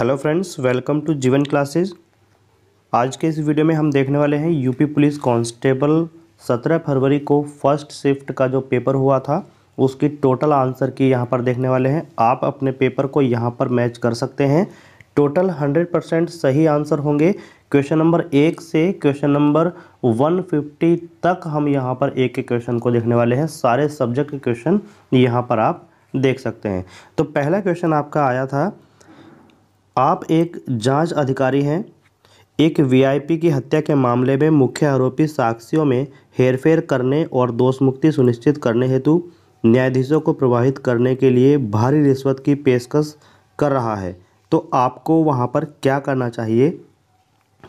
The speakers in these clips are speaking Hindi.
hello friends welcome to Jeevan classes आज के इस वीडियो में हम देखने वाले हैं यूपी पुलिस कांस्टेबल 17 फरवरी को फर्स्ट शिफ्ट का जो पेपर हुआ था उसकी टोटल आंसर की यहाँ पर देखने वाले हैं आप अपने पेपर को यहाँ पर मैच कर सकते हैं टोटल 100 परसेंट सही आंसर होंगे क्वेश्चन नंबर एक से क्वेश्चन नंबर वन तक हम यहाँ पर एक एक क्वेश्चन को देखने वाले हैं सारे सब्जेक्ट के क्वेश्चन यहाँ पर आप देख सकते हैं तो पहला क्वेश्चन आपका आया था आप एक जांच अधिकारी हैं एक वीआईपी की हत्या के मामले में मुख्य आरोपी साक्षियों में हेरफेर करने और दोष मुक्ति सुनिश्चित करने हेतु न्यायाधीशों को प्रभावित करने के लिए भारी रिश्वत की पेशकश कर रहा है तो आपको वहाँ पर क्या करना चाहिए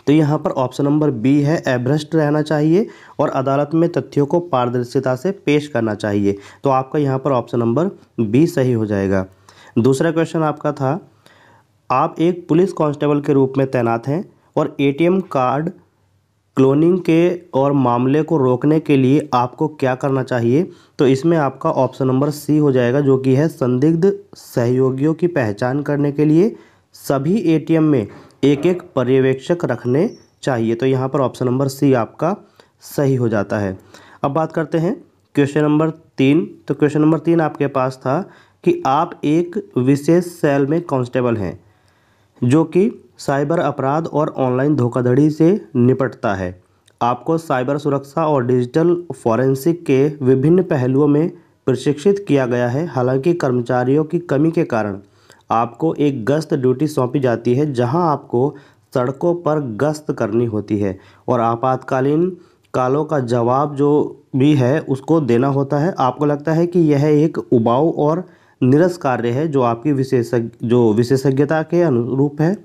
तो यहाँ पर ऑप्शन नंबर बी है एभ्रस्ट रहना चाहिए और अदालत में तथ्यों को पारदर्शिता से पेश करना चाहिए तो आपका यहाँ पर ऑप्शन नंबर बी सही हो जाएगा दूसरा क्वेश्चन आपका था आप एक पुलिस कांस्टेबल के रूप में तैनात हैं और एटीएम कार्ड क्लोनिंग के और मामले को रोकने के लिए आपको क्या करना चाहिए तो इसमें आपका ऑप्शन नंबर सी हो जाएगा जो कि है संदिग्ध सहयोगियों की पहचान करने के लिए सभी एटीएम में एक एक पर्यवेक्षक रखने चाहिए तो यहाँ पर ऑप्शन नंबर सी आपका सही हो जाता है अब बात करते हैं क्वेश्चन नंबर तीन तो क्वेश्चन नंबर तीन आपके पास था कि आप एक विशेष सेल में कांस्टेबल हैं जो कि साइबर अपराध और ऑनलाइन धोखाधड़ी से निपटता है आपको साइबर सुरक्षा और डिजिटल फॉरेंसिक के विभिन्न पहलुओं में प्रशिक्षित किया गया है हालांकि कर्मचारियों की कमी के कारण आपको एक गश्त ड्यूटी सौंपी जाती है जहां आपको सड़कों पर गश्त करनी होती है और आपातकालीन कालों का जवाब जो भी है उसको देना होता है आपको लगता है कि यह एक उबाऊ और निरस कार्य है जो आपकी विशेषज्ञ जो विशेषज्ञता के अनुरूप है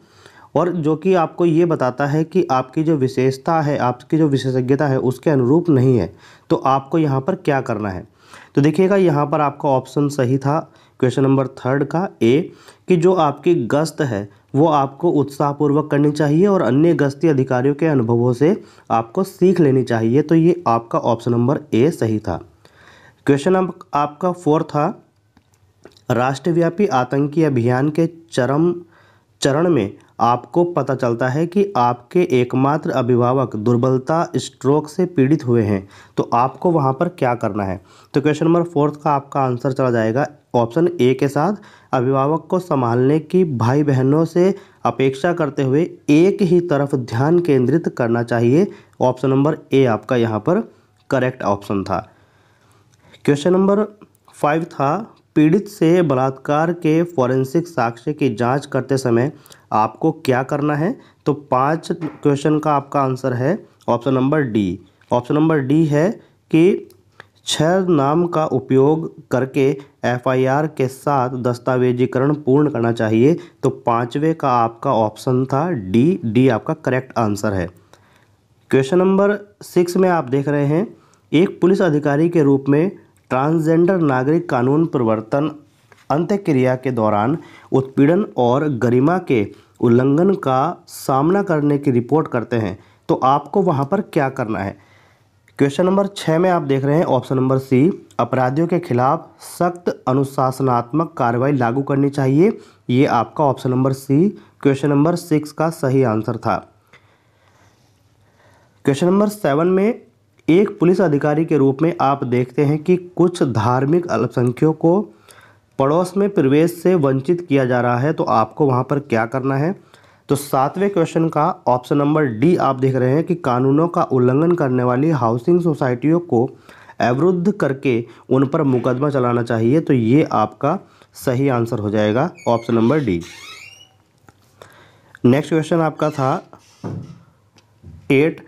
और जो कि आपको ये बताता है कि आपकी जो विशेषता है आपकी जो विशेषज्ञता है उसके अनुरूप नहीं है तो आपको यहाँ पर क्या करना है तो देखिएगा यहाँ पर आपका ऑप्शन सही था क्वेश्चन नंबर थर्ड का ए कि जो आपकी गश्त है वो आपको उत्साहपूर्वक करनी चाहिए और अन्य गश्ती अधिकारियों के अनुभवों से आपको सीख लेनी चाहिए तो ये आपका ऑप्शन नंबर ए सही था क्वेश्चन नंबर आपका फोर था राष्ट्रव्यापी आतंकी अभियान के चरम चरण में आपको पता चलता है कि आपके एकमात्र अभिभावक दुर्बलता स्ट्रोक से पीड़ित हुए हैं तो आपको वहाँ पर क्या करना है तो क्वेश्चन नंबर फोर्थ का आपका आंसर चला जाएगा ऑप्शन ए के साथ अभिभावक को संभालने की भाई बहनों से अपेक्षा करते हुए एक ही तरफ ध्यान केंद्रित करना चाहिए ऑप्शन नंबर ए आपका यहाँ पर करेक्ट ऑप्शन था क्वेश्चन नंबर फाइव था पीड़ित से बलात्कार के फॉरेंसिक साक्ष्य की जांच करते समय आपको क्या करना है तो पाँच क्वेश्चन का आपका आंसर है option number D option number D है कि छह नाम का उपयोग करके एफआईआर के साथ दस्तावेजीकरण पूर्ण करना चाहिए तो पाँचवें का आपका ऑप्शन था डी डी आपका करेक्ट आंसर है क्वेश्चन नंबर सिक्स में आप देख रहे हैं एक पुलिस अधिकारी के रूप में ट्रांसजेंडर नागरिक कानून प्रवर्तन अंत्यक्रिया के दौरान उत्पीड़न और गरिमा के उल्लंघन का सामना करने की रिपोर्ट करते हैं तो आपको वहाँ पर क्या करना है क्वेश्चन नंबर छः में आप देख रहे हैं ऑप्शन नंबर सी अपराधियों के खिलाफ सख्त अनुशासनात्मक कार्रवाई लागू करनी चाहिए ये आपका option number C question number six का सही आंसर था क्वेश्चन नंबर सेवन में एक पुलिस अधिकारी के रूप में आप देखते हैं कि कुछ धार्मिक अल्पसंख्यकों को पड़ोस में प्रवेश से वंचित किया जा रहा है तो आपको वहाँ पर क्या करना है तो सातवें क्वेश्चन का ऑप्शन नंबर डी आप देख रहे हैं कि कानूनों का उल्लंघन करने वाली हाउसिंग सोसाइटियों को अवरुद्ध करके उन पर मुकदमा चलाना चाहिए तो ये आपका सही आंसर हो जाएगा option number D next question आपका था एट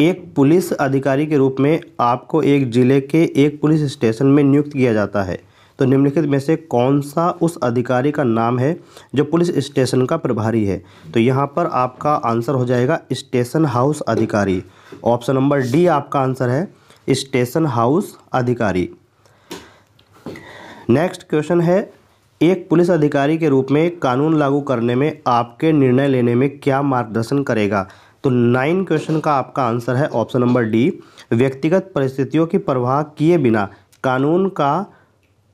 एक पुलिस अधिकारी के रूप में आपको एक जिले के एक पुलिस स्टेशन में नियुक्त किया जाता है तो निम्नलिखित में से कौन सा उस अधिकारी का नाम है जो पुलिस स्टेशन का प्रभारी है तो यहाँ पर आपका आंसर हो जाएगा स्टेशन हाउस अधिकारी ऑप्शन नंबर डी आपका आंसर है स्टेशन हाउस अधिकारी नेक्स्ट क्वेश्चन है एक पुलिस अधिकारी के रूप में कानून लागू करने में आपके निर्णय लेने में क्या मार्गदर्शन करेगा तो नाइन क्वेश्चन का आपका आंसर है ऑप्शन नंबर डी व्यक्तिगत परिस्थितियों की परवाह किए बिना कानून का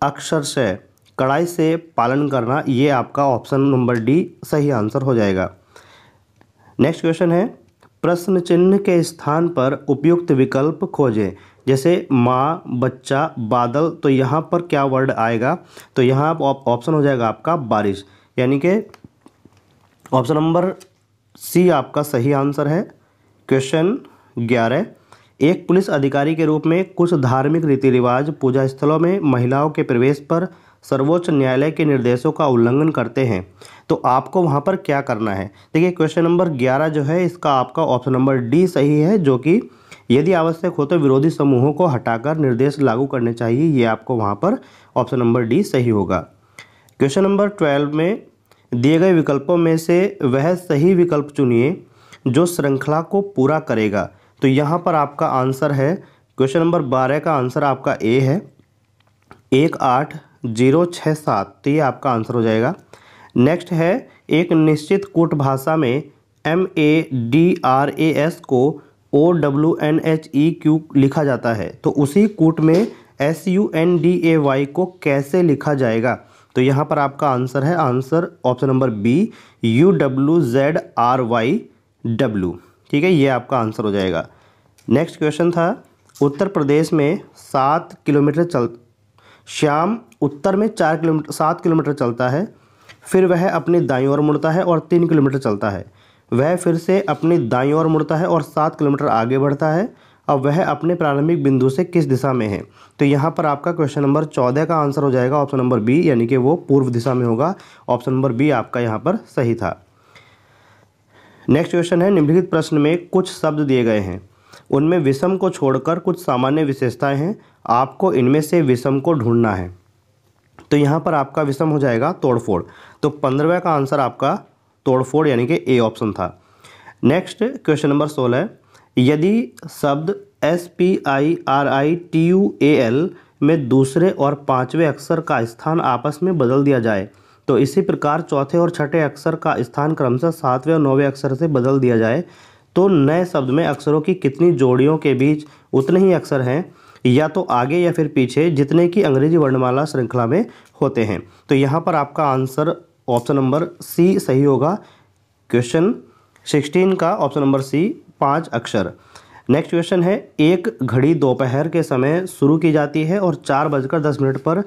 अक्षर से कड़ाई से पालन करना ये आपका ऑप्शन नंबर डी सही आंसर हो जाएगा नेक्स्ट क्वेश्चन है प्रश्न चिन्ह के स्थान पर उपयुक्त विकल्प खोजें जैसे माँ बच्चा बादल तो यहाँ पर क्या वर्ड आएगा तो यहाँ ऑप्शन हो जाएगा आपका बारिश यानी कि ऑप्शन नंबर सी आपका सही आंसर है क्वेश्चन ग्यारह एक पुलिस अधिकारी के रूप में कुछ धार्मिक रीति रिवाज पूजा स्थलों में महिलाओं के प्रवेश पर सर्वोच्च न्यायालय के निर्देशों का उल्लंघन करते हैं तो आपको वहाँ पर क्या करना है देखिए क्वेश्चन नंबर ग्यारह जो है इसका आपका ऑप्शन नंबर डी सही है जो कि यदि आवश्यक हो तो विरोधी समूहों को हटाकर निर्देश लागू करने चाहिए ये आपको वहाँ पर ऑप्शन नंबर डी सही होगा क्वेश्चन नंबर ट्वेल्व में दिए गए विकल्पों में से वह सही विकल्प चुनिए जो श्रृंखला को पूरा करेगा तो यहाँ पर आपका आंसर है क्वेश्चन नंबर बारह का आंसर आपका ए है एक आठ जीरो छः सात तो ये आपका आंसर हो जाएगा नेक्स्ट है एक निश्चित कूट भाषा में M A D R A S को O W N H E Q लिखा जाता है तो उसी कूट में S U N D A Y को कैसे लिखा जाएगा तो यहाँ पर आपका आंसर है answer option number B U W Z R Y W ठीक है ये आपका आंसर हो जाएगा नेक्स्ट क्वेश्चन था उत्तर प्रदेश में सात किलोमीटर चल श्याम उत्तर में चार किलोमीटर सात किलोमीटर चलता है फिर वह अपने दाई ओर मुड़ता है और तीन किलोमीटर चलता है वह फिर से अपने दाई ओर मुड़ता है और सात किलोमीटर आगे बढ़ता है अब वह अपने प्रारंभिक बिंदु से किस दिशा में है तो यहाँ पर आपका क्वेश्चन नंबर चौदह का आंसर हो जाएगा ऑप्शन नंबर बी यानी कि वो पूर्व दिशा में होगा ऑप्शन नंबर बी आपका यहाँ पर सही था नेक्स्ट क्वेश्चन है निम्नलिखित प्रश्न में कुछ शब्द दिए गए हैं उनमें विषम को छोड़कर कुछ सामान्य विशेषताएं हैं आपको इनमें से विषम को ढूंढना है तो यहाँ पर आपका विषम हो जाएगा तोड़फोड़ तो पंद्रह का आंसर आपका तोड़फोड़ यानी कि ए ऑप्शन था नेक्स्ट क्वेश्चन नंबर सोलह यदि शब्द S P I R I T U A L में दूसरे और पाँचवें अक्षर का स्थान आपस में बदल दिया जाए तो इसी प्रकार चौथे और छठे अक्षर का स्थान क्रमशः सातवें और नौवें अक्षर से बदल दिया जाए तो नए शब्द में अक्षरों की कितनी जोड़ियों के बीच उतने ही अक्षर हैं या तो आगे या फिर पीछे जितने की अंग्रेजी वर्णमाला श्रृंखला में होते हैं तो यहाँ पर आपका आंसर ऑप्शन नंबर सी सही होगा क्वेश्चन सिक्सटीन का ऑप्शन नंबर सी पाँच अक्षर नेक्स्ट क्वेश्चन है एक घड़ी दोपहर के समय शुरू की जाती है और चार बजकर दस मिनट पर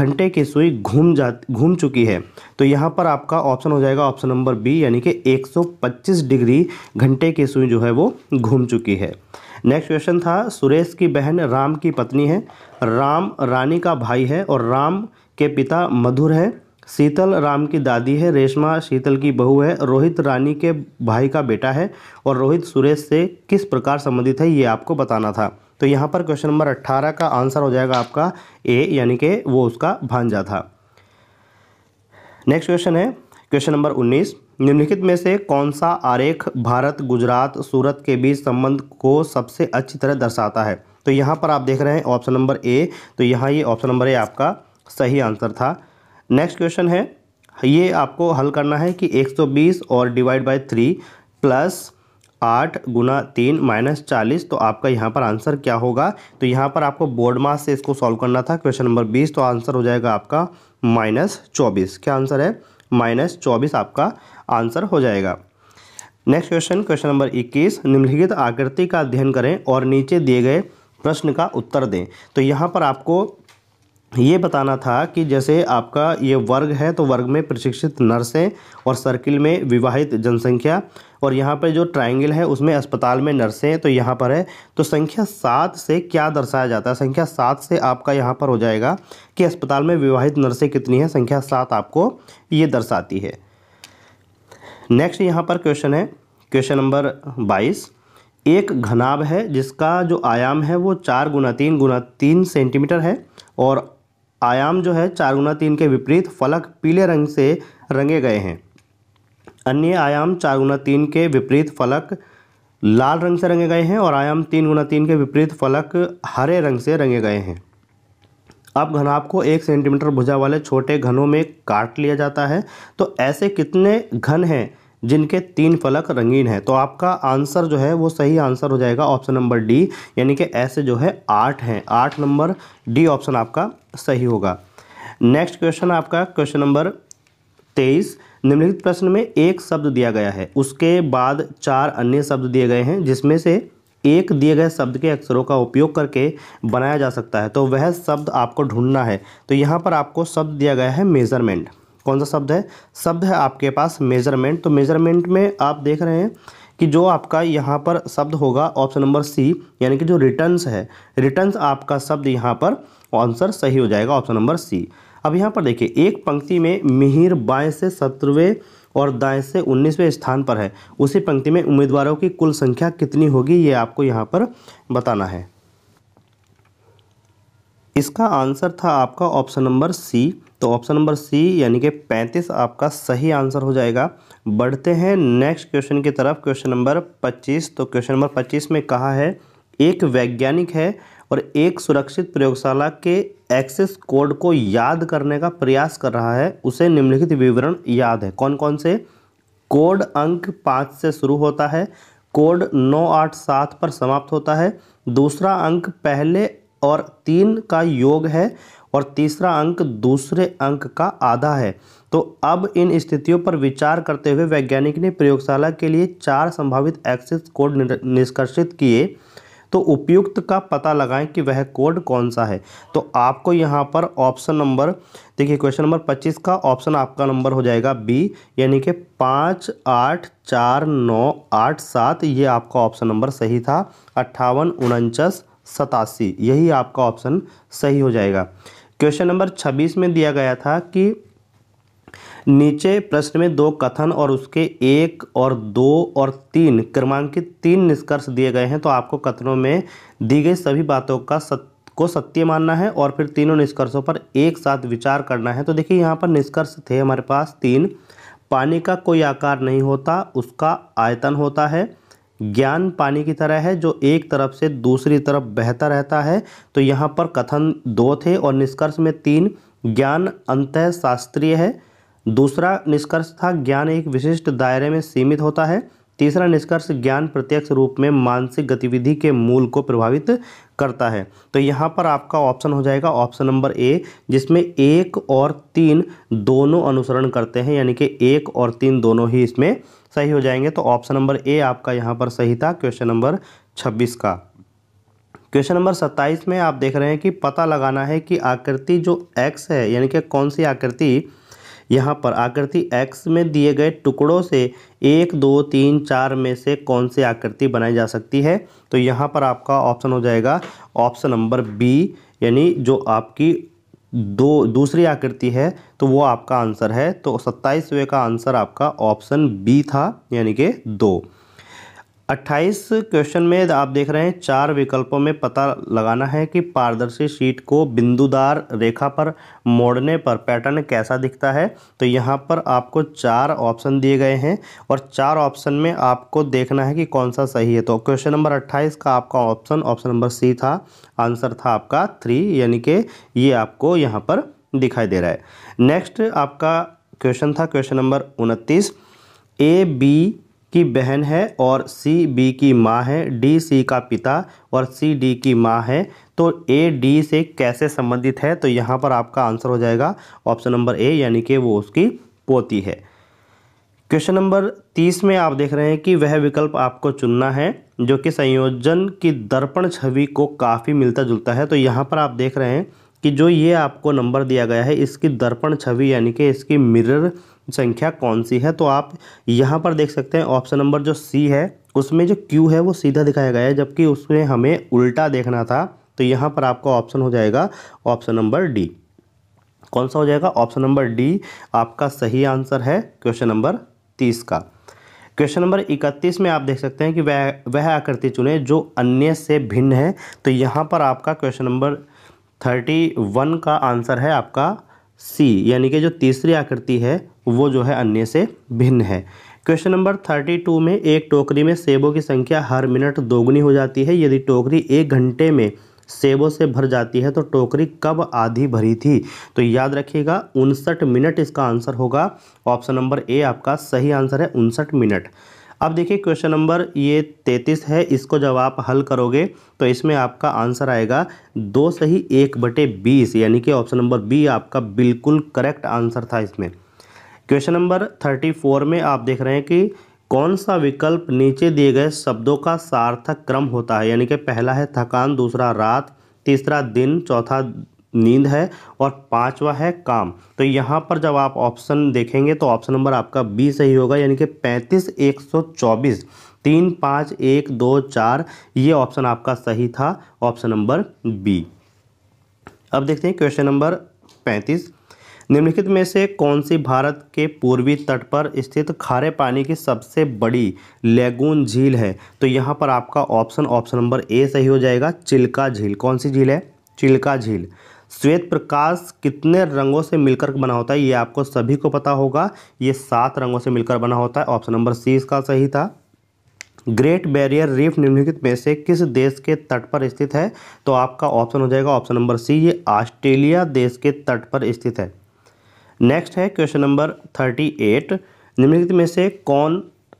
घंटे की सुई घूम जा घूम चुकी है तो यहाँ पर आपका ऑप्शन हो जाएगा ऑप्शन नंबर बी यानी कि 125 डिग्री घंटे की सुई जो है वो घूम चुकी है नेक्स्ट क्वेश्चन था सुरेश की बहन राम की पत्नी है राम रानी का भाई है और राम के पिता मधुर हैं शीतल राम की दादी है रेशमा शीतल की बहू है रोहित रानी के भाई का बेटा है और रोहित सुरेश से किस प्रकार संबंधित है ये आपको बताना था तो यहाँ पर क्वेश्चन नंबर अट्ठारह का आंसर हो जाएगा आपका ए यानी कि वो उसका भांजा था नेक्स्ट क्वेश्चन है क्वेश्चन नंबर उन्नीस निम्नलिखित में से कौन सा आरेख भारत गुजरात सूरत के बीच संबंध को सबसे अच्छी तरह दर्शाता है तो यहाँ पर आप देख रहे हैं ऑप्शन नंबर ए तो यहाँ ये ऑप्शन नंबर ए आपका सही आंसर था नेक्स्ट क्वेश्चन है ये आपको हल करना है कि 120 और डिवाइड बाय थ्री प्लस आठ गुना तीन माइनस चालीस तो आपका यहाँ पर आंसर क्या होगा तो यहाँ पर आपको बोर्ड मास से इसको सॉल्व करना था क्वेश्चन नंबर बीस तो आंसर हो जाएगा आपका माइनस चौबीस क्या आंसर है माइनस चौबीस आपका आंसर हो जाएगा नेक्स्ट क्वेश्चन क्वेश्चन नंबर इक्कीस निम्नलिखित आकृति का अध्ययन करें और नीचे दिए गए प्रश्न का उत्तर दें तो यहाँ पर आपको ये बताना था कि जैसे आपका ये वर्ग है तो वर्ग में प्रशिक्षित नर्सें और सर्किल में विवाहित जनसंख्या और यहाँ पर जो ट्रायंगल है उसमें अस्पताल में नर्सें तो यहाँ पर है तो संख्या सात से क्या दर्शाया जाता है संख्या सात से आपका यहाँ पर हो जाएगा कि अस्पताल में विवाहित नर्सें कितनी हैं संख्या सात आपको ये दर्शाती है नेक्स्ट यहाँ पर क्वेश्चन है क्वेश्चन नंबर बाईस एक घनाभ है जिसका जो आयाम है वो चार गुना तीन गुना तीन सेंटीमीटर है और आयाम जो है चार गुना तीन के विपरीत फलक पीले रंग से रंगे गए हैं अन्य आयाम चार गुना तीन के विपरीत फलक लाल रंग से रंगे गए हैं और आयाम तीन गुना तीन के विपरीत फलक हरे रंग से रंगे गए हैं अब घनाभ को एक सेंटीमीटर भुजा वाले छोटे घनों में काट लिया जाता है तो ऐसे कितने घन हैं जिनके तीन फलक रंगीन हैं तो आपका आंसर जो है वो सही आंसर हो जाएगा ऑप्शन नंबर डी यानी कि ऐसे जो है आठ हैं आठ नंबर डी ऑप्शन आपका सही होगा नेक्स्ट क्वेश्चन आपका क्वेश्चन नंबर तेईस निम्नलिखित प्रश्न में एक शब्द दिया गया है उसके बाद चार अन्य शब्द दिए गए हैं जिसमें से एक दिए गए शब्द के अक्षरों का उपयोग करके बनाया जा सकता है तो वह शब्द आपको ढूंढना है तो यहाँ पर आपको शब्द दिया गया है मेज़रमेंट कौन सा शब्द है शब्द है आपके पास मेजरमेंट तो मेजरमेंट में आप देख रहे हैं कि जो आपका यहाँ पर शब्द होगा ऑप्शन नंबर सी यानी कि जो रिटर्न्स है रिटर्न्स आपका शब्द यहाँ पर आंसर सही हो जाएगा ऑप्शन नंबर सी अब यहाँ पर देखिए एक पंक्ति में मिहिर बाएं से सत्रहवें और दाएं से उन्नीसवें स्थान पर है उसी पंक्ति में उम्मीदवारों की कुल संख्या कितनी होगी ये आपको यहाँ पर बताना है इसका आंसर था आपका ऑप्शन नंबर सी तो ऑप्शन नंबर सी यानी कि पैंतीस आपका सही आंसर हो जाएगा बढ़ते हैं नेक्स्ट क्वेश्चन की तरफ क्वेश्चन नंबर पच्चीस तो क्वेश्चन नंबर पच्चीस में कहा है एक वैज्ञानिक है और एक सुरक्षित प्रयोगशाला के एक्सेस कोड को याद करने का प्रयास कर रहा है उसे निम्नलिखित विवरण याद है कौन कौन से कोड अंक पाँच से शुरू होता है कोड नौ आठ सात पर समाप्त होता है दूसरा अंक पहले और तीन का योग है और तीसरा अंक दूसरे अंक का आधा है तो अब इन स्थितियों पर विचार करते हुए वैज्ञानिक ने प्रयोगशाला के लिए चार संभावित एक्सेस कोड निष्कर्षित किए तो उपयुक्त का पता लगाएं कि वह कोड कौन सा है तो आपको यहाँ पर ऑप्शन नंबर देखिए क्वेश्चन नंबर पच्चीस का ऑप्शन आपका नंबर हो जाएगा बी यानी कि पाँच आठ चार नौ आठ सात ये आपका ऑप्शन नंबर सही था अट्ठावन उनचास सतासी यही आपका ऑप्शन सही हो जाएगा क्वेश्चन नंबर छब्बीस में दिया गया था कि नीचे प्रश्न में दो कथन और उसके एक और दो और तीन क्रमांकित तीन निष्कर्ष दिए गए हैं तो आपको कथनों में दी गई सभी बातों का सत्य को सत्य मानना है और फिर तीनों निष्कर्षों पर एक साथ विचार करना है तो देखिए यहाँ पर निष्कर्ष थे हमारे पास तीन पानी का कोई आकार नहीं होता उसका आयतन होता है ज्ञान पानी की तरह है जो एक तरफ से दूसरी तरफ बहता रहता है तो यहाँ पर कथन दो थे और निष्कर्ष में तीन ज्ञान अंत शास्त्रीय है दूसरा निष्कर्ष था ज्ञान एक विशिष्ट दायरे में सीमित होता है तीसरा निष्कर्ष ज्ञान प्रत्यक्ष रूप में मानसिक गतिविधि के मूल को प्रभावित करता है तो यहाँ पर आपका ऑप्शन हो जाएगा ऑप्शन नंबर ए जिसमें एक और तीन दोनों अनुसरण करते हैं यानी कि एक और तीन दोनों ही इसमें सही हो जाएंगे तो ऑप्शन नंबर ए आपका यहाँ पर सही था क्वेश्चन नंबर छब्बीस का क्वेश्चन नंबर सत्ताईस में आप देख रहे हैं कि पता लगाना है कि आकृति जो एक्स है यानी कि कौन सी आकृति यहाँ पर आकृति एक्स में दिए गए टुकड़ों से एक दो तीन चार में से कौन सी आकृति बनाई जा सकती है तो यहाँ पर आपका ऑप्शन हो जाएगा ऑप्शन नंबर बी यानी जो आपकी दो दूसरी आकृति है तो वो आपका आंसर है तो सत्ताईसवें का आंसर आपका ऑप्शन बी था यानी कि दो अट्ठाईस क्वेश्चन में आप देख रहे हैं चार विकल्पों में पता लगाना है कि पारदर्शी शीट को बिंदुदार रेखा पर मोड़ने पर पैटर्न कैसा दिखता है तो यहाँ पर आपको चार ऑप्शन दिए गए हैं और चार ऑप्शन में आपको देखना है कि कौन सा सही है तो क्वेश्चन नंबर अट्ठाईस का आपका ऑप्शन ऑप्शन नंबर सी था आंसर था आपका थ्री यानी कि ये आपको यहाँ पर दिखाई दे रहा है नेक्स्ट आपका क्वेश्चन था क्वेश्चन नंबर उनतीस ए बी की बहन है और सी बी की माँ है डी सी का पिता और सी डी की माँ है तो ए डी से कैसे संबंधित है तो यहाँ पर आपका आंसर हो जाएगा ऑप्शन नंबर ए यानी कि वो उसकी पोती है क्वेश्चन नंबर तीस में आप देख रहे हैं कि वह विकल्प आपको चुनना है जो कि संयोजन की दर्पण छवि को काफ़ी मिलता जुलता है तो यहाँ पर आप देख रहे हैं कि जो ये आपको नंबर दिया गया है इसकी दर्पण छवि यानी कि इसकी मिरर संख्या कौन सी है तो आप यहाँ पर देख सकते हैं ऑप्शन नंबर जो सी है उसमें जो क्यू है वो सीधा दिखाया गया है जबकि उसमें हमें उल्टा देखना था तो यहाँ पर आपका ऑप्शन हो जाएगा ऑप्शन नंबर डी कौन सा हो जाएगा ऑप्शन नंबर डी आपका सही आंसर है क्वेश्चन नंबर तीस का क्वेश्चन नंबर इकतीस में आप देख सकते हैं कि वह वह आकृति चुने जो अन्य से भिन्न है तो यहाँ पर आपका क्वेश्चन नंबर थर्टी वन का आंसर है आपका सी यानी कि जो तीसरी आकृति है वो जो है अन्य से भिन्न है क्वेश्चन नंबर थर्टी टू में एक टोकरी में सेबों की संख्या हर मिनट दोगुनी हो जाती है यदि टोकरी एक घंटे में सेबों से भर जाती है तो टोकरी कब आधी भरी थी तो याद रखिएगा उनसठ मिनट इसका आंसर होगा ऑप्शन नंबर ए आपका सही आंसर है उनसठ मिनट अब देखिए क्वेश्चन नंबर ये तैतीस है इसको जब आप हल करोगे तो इसमें आपका आंसर आएगा दो सही एक बटे बीस यानी कि ऑप्शन नंबर बी आपका बिल्कुल करेक्ट आंसर था इसमें क्वेश्चन नंबर थर्टी फोर में आप देख रहे हैं कि कौन सा विकल्प नीचे दिए गए शब्दों का सार्थक क्रम होता है यानी कि पहला है थकान दूसरा रात तीसरा दिन चौथा नींद है और पांचवा है काम तो यहाँ पर जब आप ऑप्शन देखेंगे तो ऑप्शन नंबर आपका बी सही होगा यानी कि पैंतीस एक सौ चौबीस तीन पाँच एक दो चार ये ऑप्शन आपका सही था ऑप्शन नंबर बी अब देखते हैं क्वेश्चन नंबर पैंतीस निम्नलिखित में से कौन सी भारत के पूर्वी तट पर स्थित खारे पानी की सबसे बड़ी लेगून झील है तो यहाँ पर आपका ऑप्शन ऑप्शन नंबर ए सही हो जाएगा चिल्का झील कौन सी झील है चिल्का झील श्वेत प्रकाश कितने रंगों से मिलकर बना होता है ये आपको सभी को पता होगा ये सात रंगों से मिलकर बना होता है ऑप्शन नंबर सी इसका सही था ग्रेट बैरियर रीफ निम्नलिखित में से किस देश के तट पर स्थित है तो आपका ऑप्शन हो जाएगा ऑप्शन नंबर सी ये ऑस्ट्रेलिया देश के तट पर स्थित है नेक्स्ट है क्वेश्चन नंबर थर्टी एट निम्नलिखित में से कौन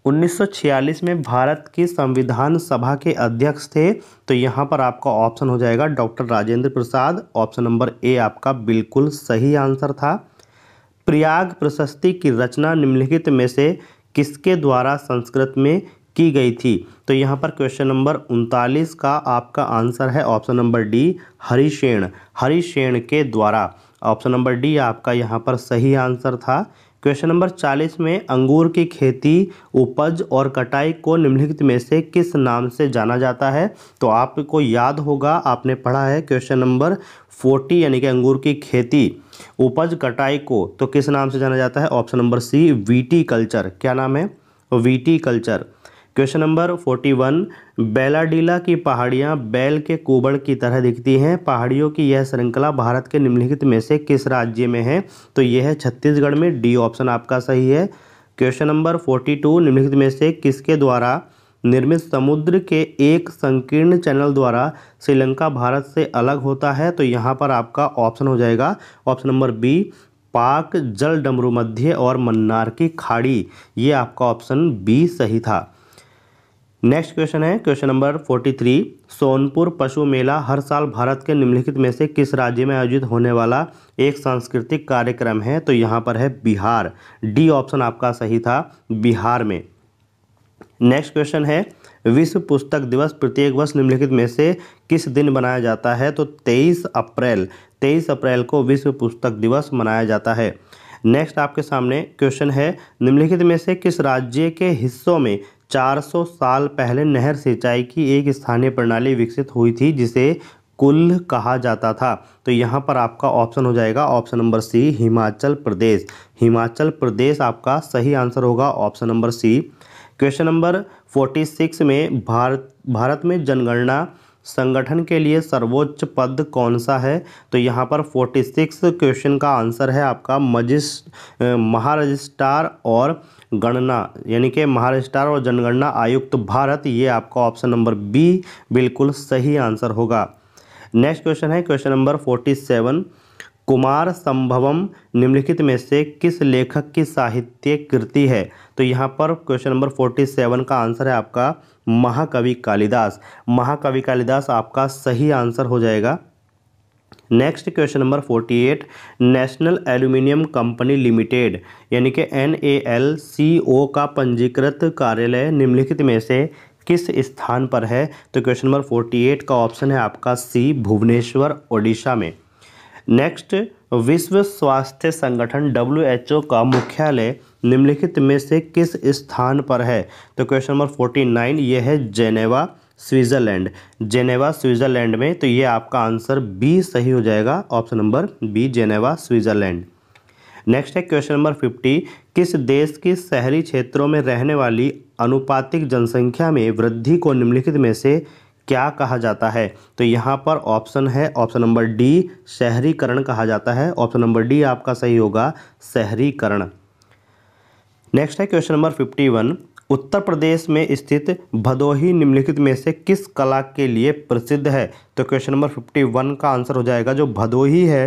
1946 में भारत की संविधान सभा के अध्यक्ष थे तो यहाँ पर आपका ऑप्शन हो जाएगा doctor Rajendra Prasad option number A आपका बिल्कुल सही आंसर था प्रयाग प्रशस्ति की रचना निम्नलिखित में से किसके द्वारा संस्कृत में की गई थी तो यहाँ पर क्वेश्चन नंबर उनतालीस का आपका आंसर है option number D Harishena Harishena के द्वारा ऑप्शन नंबर डी आपका यहाँ पर सही आंसर था क्वेश्चन नंबर चालीस में अंगूर की खेती उपज और कटाई को निम्नलिखित में से किस नाम से जाना जाता है तो आपको याद होगा आपने पढ़ा है क्वेश्चन नंबर फोर्टी यानी कि अंगूर की खेती उपज कटाई को तो किस नाम से जाना जाता है option number C viticulture क्या नाम है viticulture question number forty one Bailadila की पहाड़ियाँ बैल के कोबड़ की तरह दिखती हैं पहाड़ियों की यह श्रृंखला भारत के निम्नलिखित में से किस राज्य में है तो यह है छत्तीसगढ़ में डी ऑप्शन आपका सही है क्वेश्चन नंबर फोर्टी टू निम्नलिखित में से किसके द्वारा निर्मित समुद्र के एक संकीर्ण चैनल द्वारा श्रीलंका भारत से अलग होता है तो यहाँ पर आपका ऑप्शन हो जाएगा ऑप्शन नंबर बी पाक जल डमरू मध्य और मन्नार की खाड़ी ये आपका ऑप्शन बी सही था नेक्स्ट क्वेश्चन है question number forty three Sonpur पशु मेला हर साल भारत के निम्नलिखित में से किस राज्य में आयोजित होने वाला एक सांस्कृतिक कार्यक्रम है तो यहाँ पर है बिहार डी ऑप्शन आपका सही था बिहार में नेक्स्ट क्वेश्चन है विश्व पुस्तक दिवस प्रत्येक वर्ष निम्नलिखित में से किस दिन मनाया जाता है तो 23 अप्रैल 23 अप्रैल को विश्व पुस्तक दिवस मनाया जाता है नेक्स्ट आपके सामने क्वेश्चन है निम्नलिखित में से किस राज्य के हिस्सों में 400 साल पहले नहर सिंचाई की एक स्थानीय प्रणाली विकसित हुई थी जिसे कुल कहा जाता था तो यहाँ पर आपका ऑप्शन हो जाएगा option number C Himachal Pradesh Himachal Pradesh आपका सही आंसर होगा option number C question number forty six में भारत भारत में जनगणना संगठन के लिए सर्वोच्च पद कौन सा है तो यहाँ पर फोर्टी सिक्स क्वेश्चन का आंसर है आपका मजिस्ट महारजिस्ट्रार और गणना यानी कि महाराष्ट्र और जनगणना आयुक्त भारत ये आपका ऑप्शन नंबर बी बिल्कुल सही आंसर होगा नेक्स्ट क्वेश्चन है question number forty seven Kumar Sambhavam निम्नलिखित में से किस लेखक की साहित्य कृति है तो यहाँ पर क्वेश्चन नंबर फोर्टी सेवन का आंसर है आपका महाकवि कालिदास महाकवि कालिदास आपका सही आंसर हो जाएगा next question number forty eight national aluminium company limited यानी कि एन ए एल सी ओ का पंजीकृत कार्यालय निम्नलिखित में से किस स्थान पर है तो क्वेश्चन नंबर फोर्टी एट का ऑप्शन है आपका सी भुवनेश्वर ओडिशा में नेक्स्ट विश्व स्वास्थ्य संगठन डब्ल्यू एच ओ का मुख्यालय निम्नलिखित में से किस स्थान पर है तो क्वेश्चन नंबर फोर्टी नाइन ये है जेनेवा स्विट्ज़रलैंड जेनेवा स्विट्ज़रलैंड में तो ये आपका आंसर बी सही हो जाएगा option number B Geneva Switzerland next है क्वेश्चन नंबर फिफ्टी किस देश की शहरी क्षेत्रों में रहने वाली अनुपातिक जनसंख्या में वृद्धि को निम्नलिखित में से क्या कहा जाता है तो यहाँ पर ऑप्शन है ऑप्शन नंबर डी शहरीकरण कहा जाता है ऑप्शन नंबर डी आपका सही होगा शहरीकरण नेक्स्ट है question number fifty one Uttar Pradesh में स्थित भदोही निम्नलिखित में से किस कला के लिए प्रसिद्ध है तो क्वेश्चन नंबर फिफ्टी वन का आंसर हो जाएगा जो भदोही है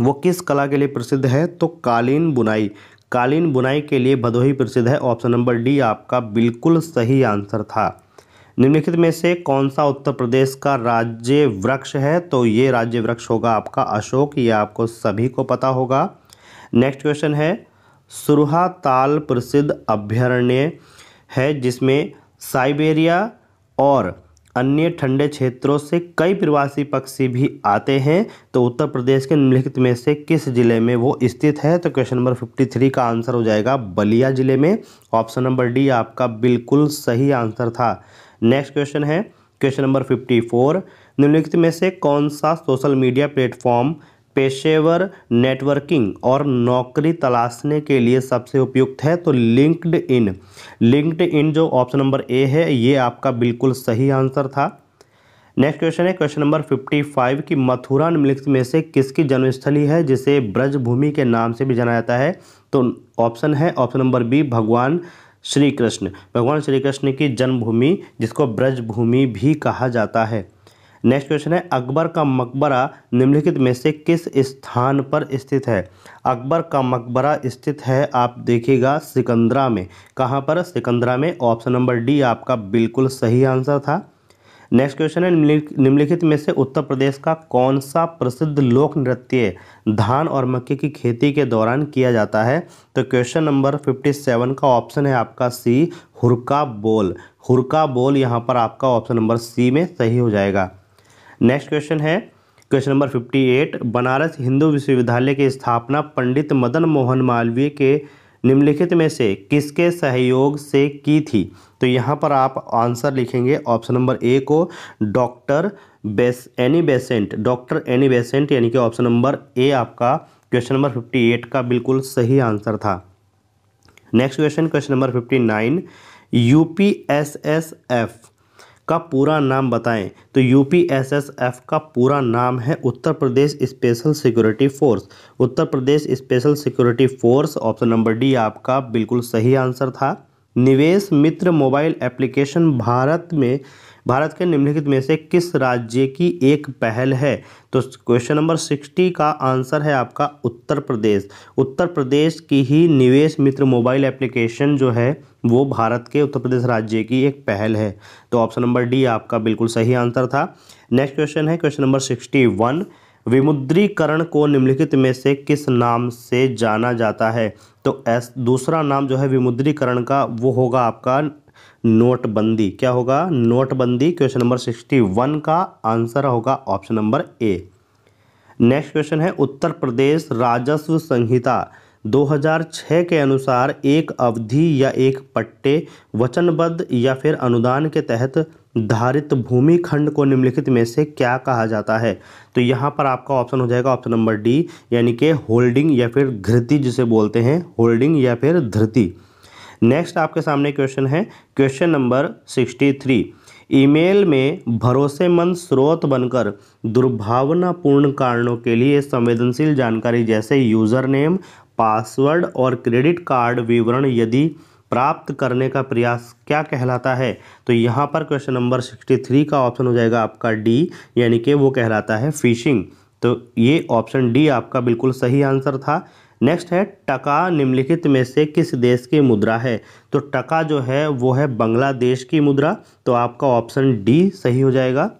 वो किस कला के लिए प्रसिद्ध है तो कालीन बुनाई कालीन बुनाई के लिए भदोही प्रसिद्ध है ऑप्शन नंबर डी आपका बिल्कुल सही आंसर था निम्नलिखित में से कौन सा उत्तर प्रदेश का राज्य वृक्ष है तो ये राज्य वृक्ष होगा आपका अशोक ये आपको सभी को पता होगा नेक्स्ट क्वेश्चन है सुरहा ताल प्रसिद्ध अभ्यारण्य है जिसमें साइबेरिया और अन्य ठंडे क्षेत्रों से कई प्रवासी पक्षी भी आते हैं तो उत्तर प्रदेश के निम्नलिखित में से किस जिले में वो स्थित है तो क्वेश्चन नंबर फिफ्टी थ्री का आंसर हो जाएगा बलिया जिले में ऑप्शन नंबर डी आपका बिल्कुल सही आंसर था नेक्स्ट क्वेश्चन है क्वेश्चन नंबर फिफ्टी फोर निम्नलिखित में से कौन सा सोशल मीडिया प्लेटफॉर्म पेशेवर नेटवर्किंग और नौकरी तलाशने के लिए सबसे उपयुक्त है तो लिंक्ड इन लिंक्ड इन जो ऑप्शन नंबर ए है ये आपका बिल्कुल सही आंसर था नेक्स्ट क्वेश्चन है क्वेश्चन नंबर फिफ्टी फाइव की मथुरा निम्नलिखित में से किसकी जन्मस्थली है जिसे ब्रजभूमि के नाम से भी जाना जाता है तो ऑप्शन है ऑप्शन नंबर बी भगवान श्री कृष्ण भगवान श्री कृष्ण की जन्मभूमि जिसको ब्रजभूमि भी कहा जाता है नेक्स्ट क्वेश्चन है अकबर का मकबरा निम्नलिखित में से किस स्थान पर स्थित है अकबर का मकबरा स्थित है आप देखिएगा सिकंदरा में कहाँ पर सिकंदरा में ऑप्शन नंबर डी आपका बिल्कुल सही आंसर था नेक्स्ट क्वेश्चन है निम्नलिखित में से उत्तर प्रदेश का कौन सा प्रसिद्ध लोक नृत्य धान और मक्के की खेती के दौरान किया जाता है तो क्वेश्चन नंबर 57 का ऑप्शन है आपका सी हुरका बोल हुरका बोल यहाँ पर आपका ऑप्शन नंबर सी में सही हो जाएगा नेक्स्ट क्वेश्चन है question number fifty eight Banaras Hindu विश्वविद्यालय की स्थापना पंडित मदन मोहन मालवीय के निम्नलिखित में से किसके सहयोग से की थी तो यहाँ पर आप आंसर लिखेंगे ऑप्शन नंबर ए को डॉक्टर बेस Annie Besant doctor Annie Besant यानी कि ऑप्शन नंबर ए आपका क्वेश्चन नंबर फिफ्टी एट का बिल्कुल सही आंसर था next question question number fifty nine U P S S F का पूरा नाम बताएं तो यू का पूरा नाम है Uttar Pradesh special security force Uttar Pradesh special security force option number D आपका बिल्कुल सही आंसर था निवेश मित्र मोबाइल एप्लीकेशन भारत में भारत के निम्नलिखित में से किस राज्य की एक पहल है तो क्वेश्चन नंबर सिक्सटी का आंसर है आपका उत्तर प्रदेश उत्तर प्रदेश की ही निवेश मित्र मोबाइल एप्लीकेशन जो है वो भारत के उत्तर प्रदेश राज्य की एक पहल है तो ऑप्शन नंबर डी आपका बिल्कुल सही आंसर था नेक्स्ट क्वेश्चन है क्वेश्चन नंबर सिक्सटी वन विमुद्रीकरण को निम्नलिखित में से किस नाम से जाना जाता है तो एस दूसरा नाम जो है विमुद्रीकरण का वो होगा आपका नोटबंदी क्या होगा नोटबंदी क्वेश्चन नंबर सिक्सटी वन का आंसर होगा option number A next question है उत्तर प्रदेश राजस्व संहिता 2006 के अनुसार एक अवधि या एक पट्टे वचनबद्ध या फिर अनुदान के तहत धारित भूमि खंड को निम्नलिखित में से क्या कहा जाता है तो यहाँ पर आपका ऑप्शन हो जाएगा ऑप्शन नंबर डी यानी कि होल्डिंग या फिर धृति जिसे बोलते हैं होल्डिंग या फिर धृति नेक्स्ट आपके सामने क्वेश्चन है question number sixty three email में भरोसेमंद स्रोत बनकर दुर्भावनापूर्ण कारणों के लिए संवेदनशील जानकारी जैसे यूज़र नेम पासवर्ड और क्रेडिट कार्ड विवरण यदि प्राप्त करने का प्रयास क्या कहलाता है तो यहाँ पर क्वेश्चन नंबर सिक्सटी थ्री का ऑप्शन हो जाएगा आपका डी यानी कि वो कहलाता है फिशिंग तो ये ऑप्शन डी आपका बिल्कुल सही आंसर था नेक्स्ट है टका निम्नलिखित में से किस देश की मुद्रा है तो टका जो है वो है बांग्लादेश की मुद्रा तो आपका ऑप्शन डी सही हो जाएगा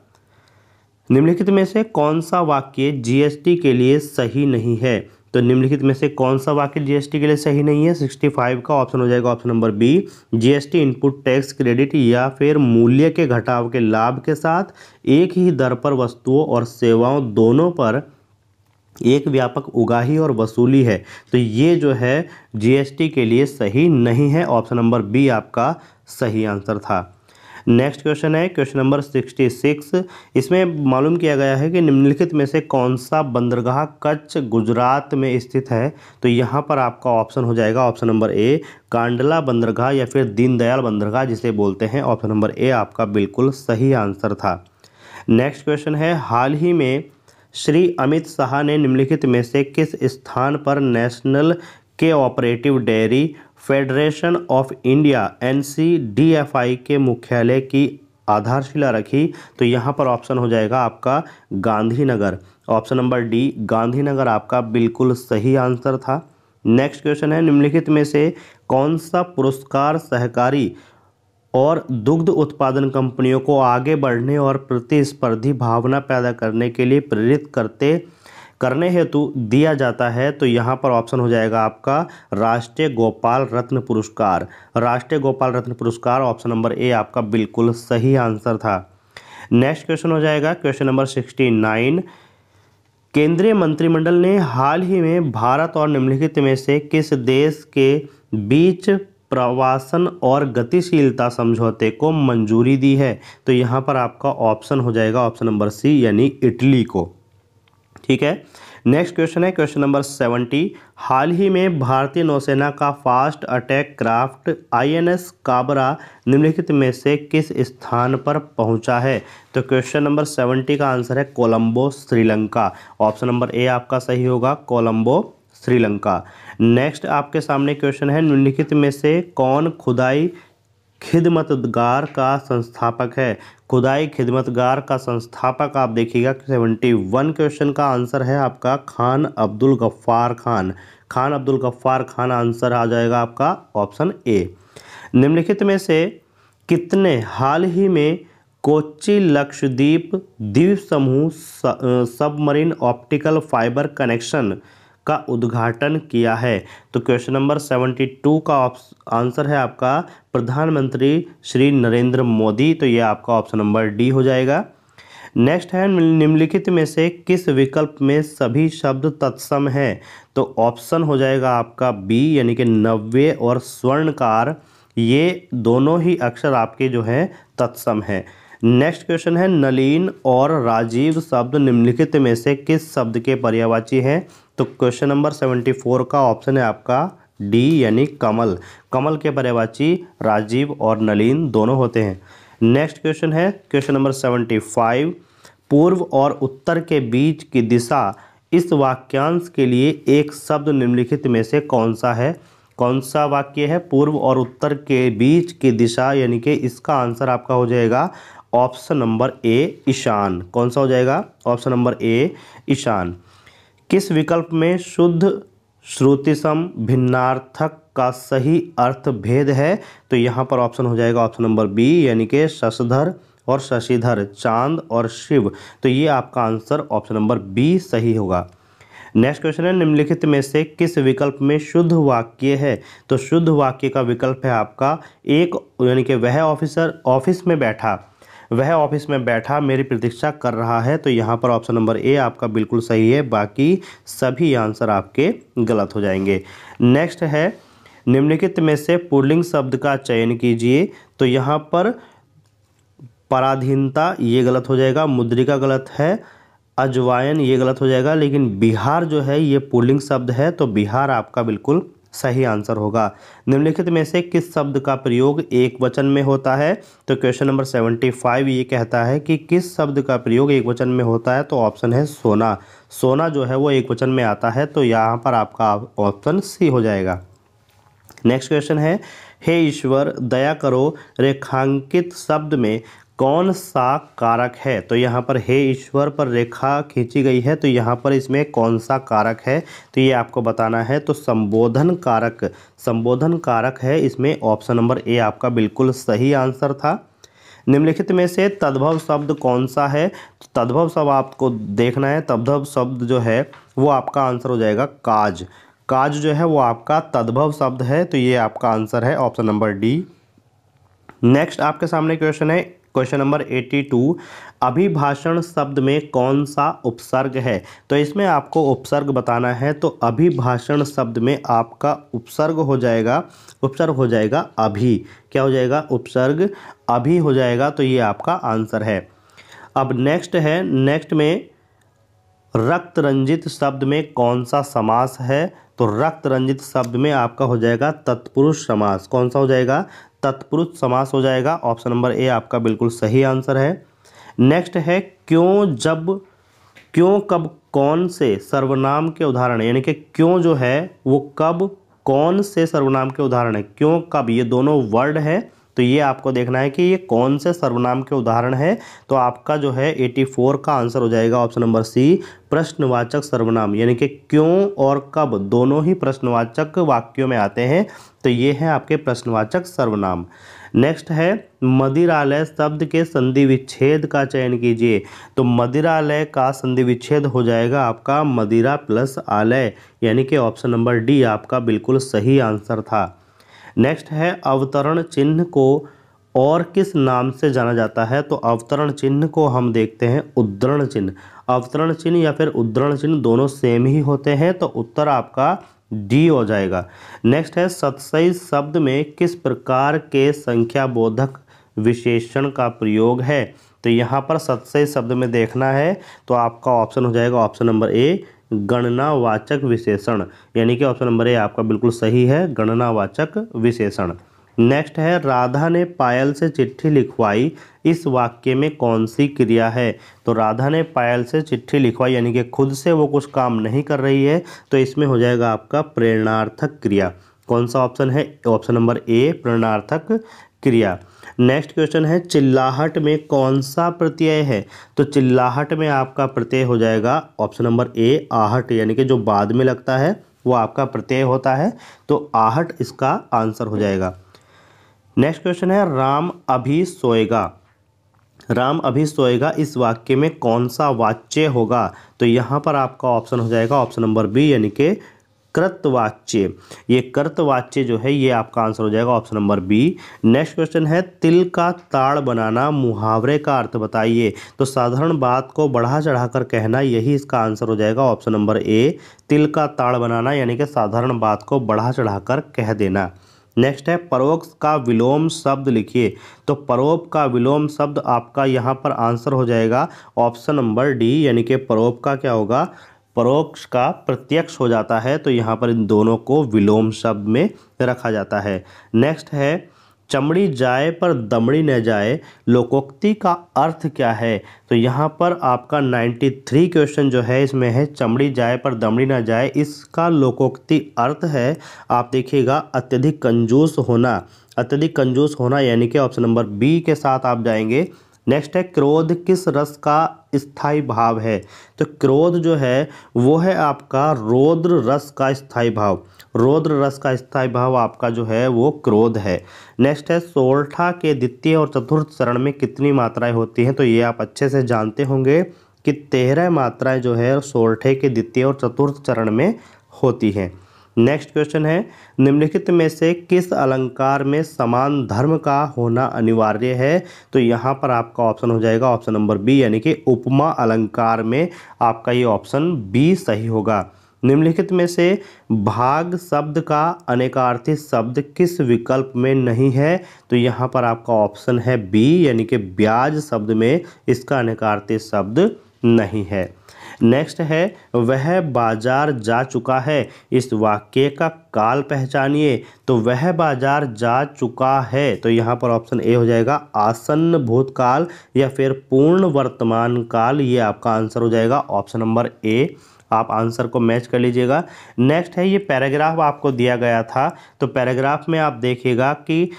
निम्नलिखित में से कौन सा वाक्य जीएसटी के लिए सही नहीं है तो निम्नलिखित में से कौन सा वाक्य जीएसटी के लिए सही नहीं है 65 का ऑप्शन हो जाएगा option number B GST input tax credit या फिर मूल्य के घटाव के लाभ के साथ एक ही दर पर वस्तुओं और सेवाओं दोनों पर एक व्यापक उगाही और वसूली है तो ये जो है जीएसटी के लिए सही नहीं है ऑप्शन नंबर बी आपका सही आंसर था नेक्स्ट क्वेश्चन है क्वेश्चन नंबर सिक्सटी सिक्स इसमें मालूम किया गया है कि निम्नलिखित में से कौन सा बंदरगाह कच्छ गुजरात में स्थित है तो यहाँ पर आपका ऑप्शन हो जाएगा ऑप्शन नंबर ए कांडला बंदरगाह या फिर दीनदयाल बंदरगाह जिसे बोलते हैं ऑप्शन नंबर ए आपका बिल्कुल सही आंसर था नेक्स्ट क्वेश्चन है हाल ही में श्री अमित शाह ने निम्नलिखित में से किस स्थान पर national cooperative dairy federation of India N के मुख्यालय की आधारशिला रखी तो यहाँ पर ऑप्शन हो जाएगा आपका Gandhinagar option number D Gandhinagar आपका बिल्कुल सही आंसर था नेक्स्ट क्वेश्चन है निम्नलिखित में से कौन सा पुरस्कार सहकारी और दुग्ध उत्पादन कंपनियों को आगे बढ़ने और प्रतिस्पर्धी भावना पैदा करने के लिए प्रेरित करते करने हेतु दिया जाता है तो यहाँ पर ऑप्शन हो जाएगा आपका राष्ट्रीय गोपाल रत्न पुरस्कार राष्ट्रीय गोपाल रत्न पुरस्कार ऑप्शन नंबर ए आपका बिल्कुल सही आंसर था नेक्स्ट क्वेश्चन हो जाएगा क्वेश्चन नंबर सिक्सटी नाइन केंद्रीय मंत्रिमंडल ने हाल ही में भारत और निम्नलिखित में से किस देश के बीच प्रवासन और गतिशीलता समझौते को मंजूरी दी है तो यहाँ पर आपका ऑप्शन हो जाएगा ऑप्शन नंबर सी यानी इटली को ठीक है नेक्स्ट क्वेश्चन है क्वेश्चन नंबर सेवेंटी हाल ही में भारतीय नौसेना का fast attack craft INS Kabra निम्नलिखित में से किस स्थान पर पहुंचा है तो क्वेश्चन नंबर सेवेंटी का आंसर है Colombo Sri Lanka option number A आपका सही होगा कोलंबो श्रीलंका नेक्स्ट आपके सामने क्वेश्चन है निम्नलिखित में से कौन खुदाई खिदमतगार का संस्थापक है खुदाई खिदमतगार का संस्थापक आप देखिएगा सेवेंटी वन क्वेश्चन का आंसर है आपका खान अब्दुल गफ्फार खान खान अब्दुल गफ्फार खान आंसर आ जाएगा आपका ऑप्शन ए निम्नलिखित में से कितने हाल ही में कोची लक्षद्वीप द्वीप समूह सबमरीन ऑप्टिकल फाइबर कनेक्शन का उद्घाटन किया है तो क्वेश्चन नंबर सेवेंटी टू का आंसर है आपका प्रधानमंत्री श्री नरेंद्र मोदी तो ये आपका ऑप्शन नंबर डी हो जाएगा नेक्स्ट है निम्नलिखित में से किस विकल्प में सभी शब्द तत्सम हैं तो ऑप्शन हो जाएगा आपका बी यानी कि नव्य और स्वर्णकार ये दोनों ही अक्षर आपके जो हैं तत्सम हैं नेक्स्ट क्वेश्चन है नलीन और राजीव शब्द निम्नलिखित में से किस शब्द के पर्यावाची हैं तो क्वेश्चन नंबर सेवेंटी फोर का ऑप्शन है आपका डी यानी कमल कमल के पर्यवाची राजीव और नलिन दोनों होते हैं नेक्स्ट क्वेश्चन है क्वेश्चन नंबर सेवेंटी फाइव पूर्व और उत्तर के बीच की दिशा इस वाक्यांश के लिए एक शब्द निम्नलिखित में से कौन सा है कौन सा वाक्य है पूर्व और उत्तर के बीच की दिशा यानी कि इसका आंसर आपका हो जाएगा ऑप्शन नंबर ए ईशान कौन सा हो जाएगा ऑप्शन नंबर ए ईशान किस विकल्प में शुद्ध श्रुतिसम भिन्नार्थक का सही अर्थ भेद है तो यहाँ पर ऑप्शन हो जाएगा ऑप्शन नंबर बी यानी कि शशधर और शशिधर चांद और शिव तो ये आपका आंसर ऑप्शन नंबर बी सही होगा नेक्स्ट क्वेश्चन है निम्नलिखित में से किस विकल्प में शुद्ध वाक्य है तो शुद्ध वाक्य का विकल्प है आपका एक यानी कि वह ऑफिसर ऑफिस में बैठा वह ऑफिस में बैठा मेरी प्रतीक्षा कर रहा है तो यहाँ पर ऑप्शन नंबर ए आपका बिल्कुल सही है बाकी सभी आंसर आपके गलत हो जाएंगे नेक्स्ट है निम्नलिखित में से पुलिंग शब्द का चयन कीजिए तो यहाँ पर पराधीनता ये गलत हो जाएगा मुद्रिका गलत है अजवायन ये गलत हो जाएगा लेकिन बिहार जो है ये पुलिंग शब्द है तो बिहार आपका बिल्कुल सही आंसर होगा निम्नलिखित में से किस शब्द का प्रयोग एक वचन में होता है तो क्वेश्चन नंबर सेवेंटी फाइव ये कहता है कि किस शब्द का प्रयोग एक वचन में होता है तो ऑप्शन है सोना सोना जो है वो एक वचन में आता है तो यहाँ पर आपका ऑप्शन सी हो जाएगा नेक्स्ट क्वेश्चन है हे ईश्वर दया करो रेखांकित शब्द में कौन सा कारक है तो यहाँ पर हे ईश्वर पर रेखा खींची गई है तो यहाँ पर इसमें कौन सा कारक है तो ये आपको बताना है तो संबोधन कारक संबोधन कारक है इसमें ऑप्शन नंबर ए आपका बिल्कुल सही आंसर था निम्नलिखित में से तद्भव शब्द कौन सा है तद्भव शब्द आपको देखना है तद्भव शब्द जो है वो आपका आंसर हो जाएगा काज काज जो है वो आपका तद्भव शब्द है तो ये आपका आंसर है ऑप्शन नंबर डी नेक्स्ट आपके सामने क्वेश्चन है क्वेश्चन नंबर एट्टी टू अभिभाषण शब्द में कौन सा उपसर्ग है तो इसमें आपको उपसर्ग बताना है तो अभिभाषण शब्द में आपका उपसर्ग हो जाएगा उपसर्ग हो जाएगा अभी क्या हो जाएगा उपसर्ग अभी हो जाएगा तो ये आपका आंसर है अब नेक्स्ट है नेक्स्ट में रक्त रंजित शब्द में कौन सा समास है तो रक्त रंजित शब्द में आपका हो जाएगा तत्पुरुष समास कौन सा हो जाएगा तत्पुरुष समास हो जाएगा ऑप्शन नंबर ए आपका बिल्कुल सही आंसर है नेक्स्ट है क्यों जब क्यों कब कौन से सर्वनाम के उदाहरण यानी कि क्यों जो है वो कब कौन से सर्वनाम के उदाहरण है क्यों कब ये दोनों वर्ड हैं तो ये आपको देखना है कि ये कौन से सर्वनाम के उदाहरण है तो आपका जो है 84 का आंसर हो जाएगा ऑप्शन नंबर सी प्रश्नवाचक सर्वनाम यानी कि क्यों और कब दोनों ही प्रश्नवाचक वाक्यों में आते हैं तो ये हैं आपके प्रश्नवाचक सर्वनाम नेक्स्ट है मदिरालय शब्द के संधि विच्छेद का चयन कीजिए तो मदिरालय का संधि विच्छेद हो जाएगा आपका मदिरा प्लस आलय यानी कि ऑप्शन नंबर डी आपका बिल्कुल सही आंसर था नेक्स्ट है अवतरण चिन्ह को और किस नाम से जाना जाता है तो अवतरण चिन्ह को हम देखते हैं उद्धरण चिन्ह अवतरण चिन्ह या फिर उद्धरण चिन्ह दोनों सेम ही होते हैं तो उत्तर आपका डी हो जाएगा नेक्स्ट है सतसई शब्द में किस प्रकार के संख्या बोधक विशेषण का प्रयोग है तो यहाँ पर सतसई शब्द में देखना है तो आपका ऑप्शन हो जाएगा ऑप्शन नंबर ए गणनावाचक विशेषण यानी कि ऑप्शन नंबर ए आपका बिल्कुल सही है गणनावाचक विशेषण नेक्स्ट है राधा ने पायल से चिट्ठी लिखवाई इस वाक्य में कौन सी क्रिया है तो राधा ने पायल से चिट्ठी लिखवाई यानी कि खुद से वो कुछ काम नहीं कर रही है तो इसमें हो जाएगा आपका प्रेरणार्थक क्रिया कौन सा ऑप्शन है ऑप्शन नंबर ए प्रेरणार्थक क्रिया नेक्स्ट क्वेश्चन है चिल्लाहट में कौन सा प्रत्यय है तो चिल्लाहट में आपका प्रत्यय हो जाएगा ऑप्शन नंबर ए आहट यानी कि जो बाद में लगता है वो आपका प्रत्यय होता है तो आहट इसका आंसर हो जाएगा नेक्स्ट क्वेश्चन है राम अभी सोएगा राम अभी सोएगा इस वाक्य में कौन सा वाच्य होगा तो यहाँ पर आपका ऑप्शन हो जाएगा ऑप्शन नंबर बी यानी कि कृतवाच्य ये कृतवाच्य जो है ये आपका आंसर हो जाएगा option number B next question है तिल का ताड़ बनाना मुहावरे का अर्थ बताइए तो साधारण बात को बढ़ा चढ़ाकर कहना यही इसका आंसर हो जाएगा ऑप्शन नंबर ए तिल का ताड़ बनाना यानी कि साधारण बात को बढ़ा चढ़ाकर कह देना नेक्स्ट है परोक्ष का विलोम शब्द लिखिए तो परोप का विलोम शब्द आपका यहाँ पर आंसर हो जाएगा ऑप्शन नंबर डी यानी कि परोप का क्या होगा परोक्ष का प्रत्यक्ष हो जाता है तो यहाँ पर इन दोनों को विलोम शब्द में रखा जाता है नेक्स्ट है चमड़ी जाए पर दमड़ी न जाए लोकोक्ति का अर्थ क्या है तो यहाँ पर आपका 93 क्वेश्चन जो है इसमें है चमड़ी जाए पर दमड़ी न जाए इसका लोकोक्ति अर्थ है आप देखिएगा अत्यधिक कंजूस होना अत्यधिक कंजूस होना यानी कि ऑप्शन नंबर बी के साथ आप जाएंगे नेक्स्ट है क्रोध किस रस का स्थाई भाव है तो क्रोध जो है वो है आपका रौद्र रस का स्थाई भाव रौद्र रस का स्थाई भाव आपका जो है वो क्रोध है नेक्स्ट है सोल्ठा के द्वितीय और चतुर्थ चरण में कितनी मात्राएं होती हैं तो ये आप अच्छे से जानते होंगे कि तेरह मात्राएं जो है सोल्ठे के द्वितीय और चतुर्थ चरण में होती हैं नेक्स्ट क्वेश्चन है निम्नलिखित में से किस अलंकार में समान धर्म का होना अनिवार्य है तो यहाँ पर आपका ऑप्शन हो जाएगा ऑप्शन नंबर बी यानी कि उपमा अलंकार में आपका ये ऑप्शन बी सही होगा निम्नलिखित में से भाग शब्द का अनेकार्थी शब्द किस विकल्प में नहीं है तो यहाँ पर आपका ऑप्शन है बी यानी कि ब्याज शब्द में इसका अनेकार्थी शब्द नहीं है नेक्स्ट है वह बाजार जा चुका है इस वाक्य का काल पहचानिए तो वह बाजार जा चुका है तो यहाँ पर ऑप्शन ए हो जाएगा आसन्न भूतकाल या फिर पूर्ण वर्तमान काल ये आपका आंसर हो जाएगा ऑप्शन नंबर ए आप आंसर को मैच कर लीजिएगा नेक्स्ट है ये पैराग्राफ आपको दिया गया था तो पैराग्राफ में आप देखिएगा कि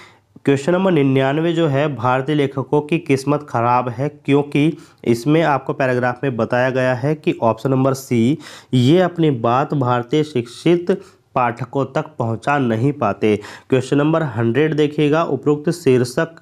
क्वेश्चन नंबर निन्यानवे जो है भारतीय लेखकों की किस्मत खराब है क्योंकि इसमें आपको पैराग्राफ में बताया गया है कि ऑप्शन नंबर सी ये अपनी बात भारतीय शिक्षित पाठकों तक पहुंचा नहीं पाते क्वेश्चन नंबर हंड्रेड देखिएगा उपयुक्त शीर्षक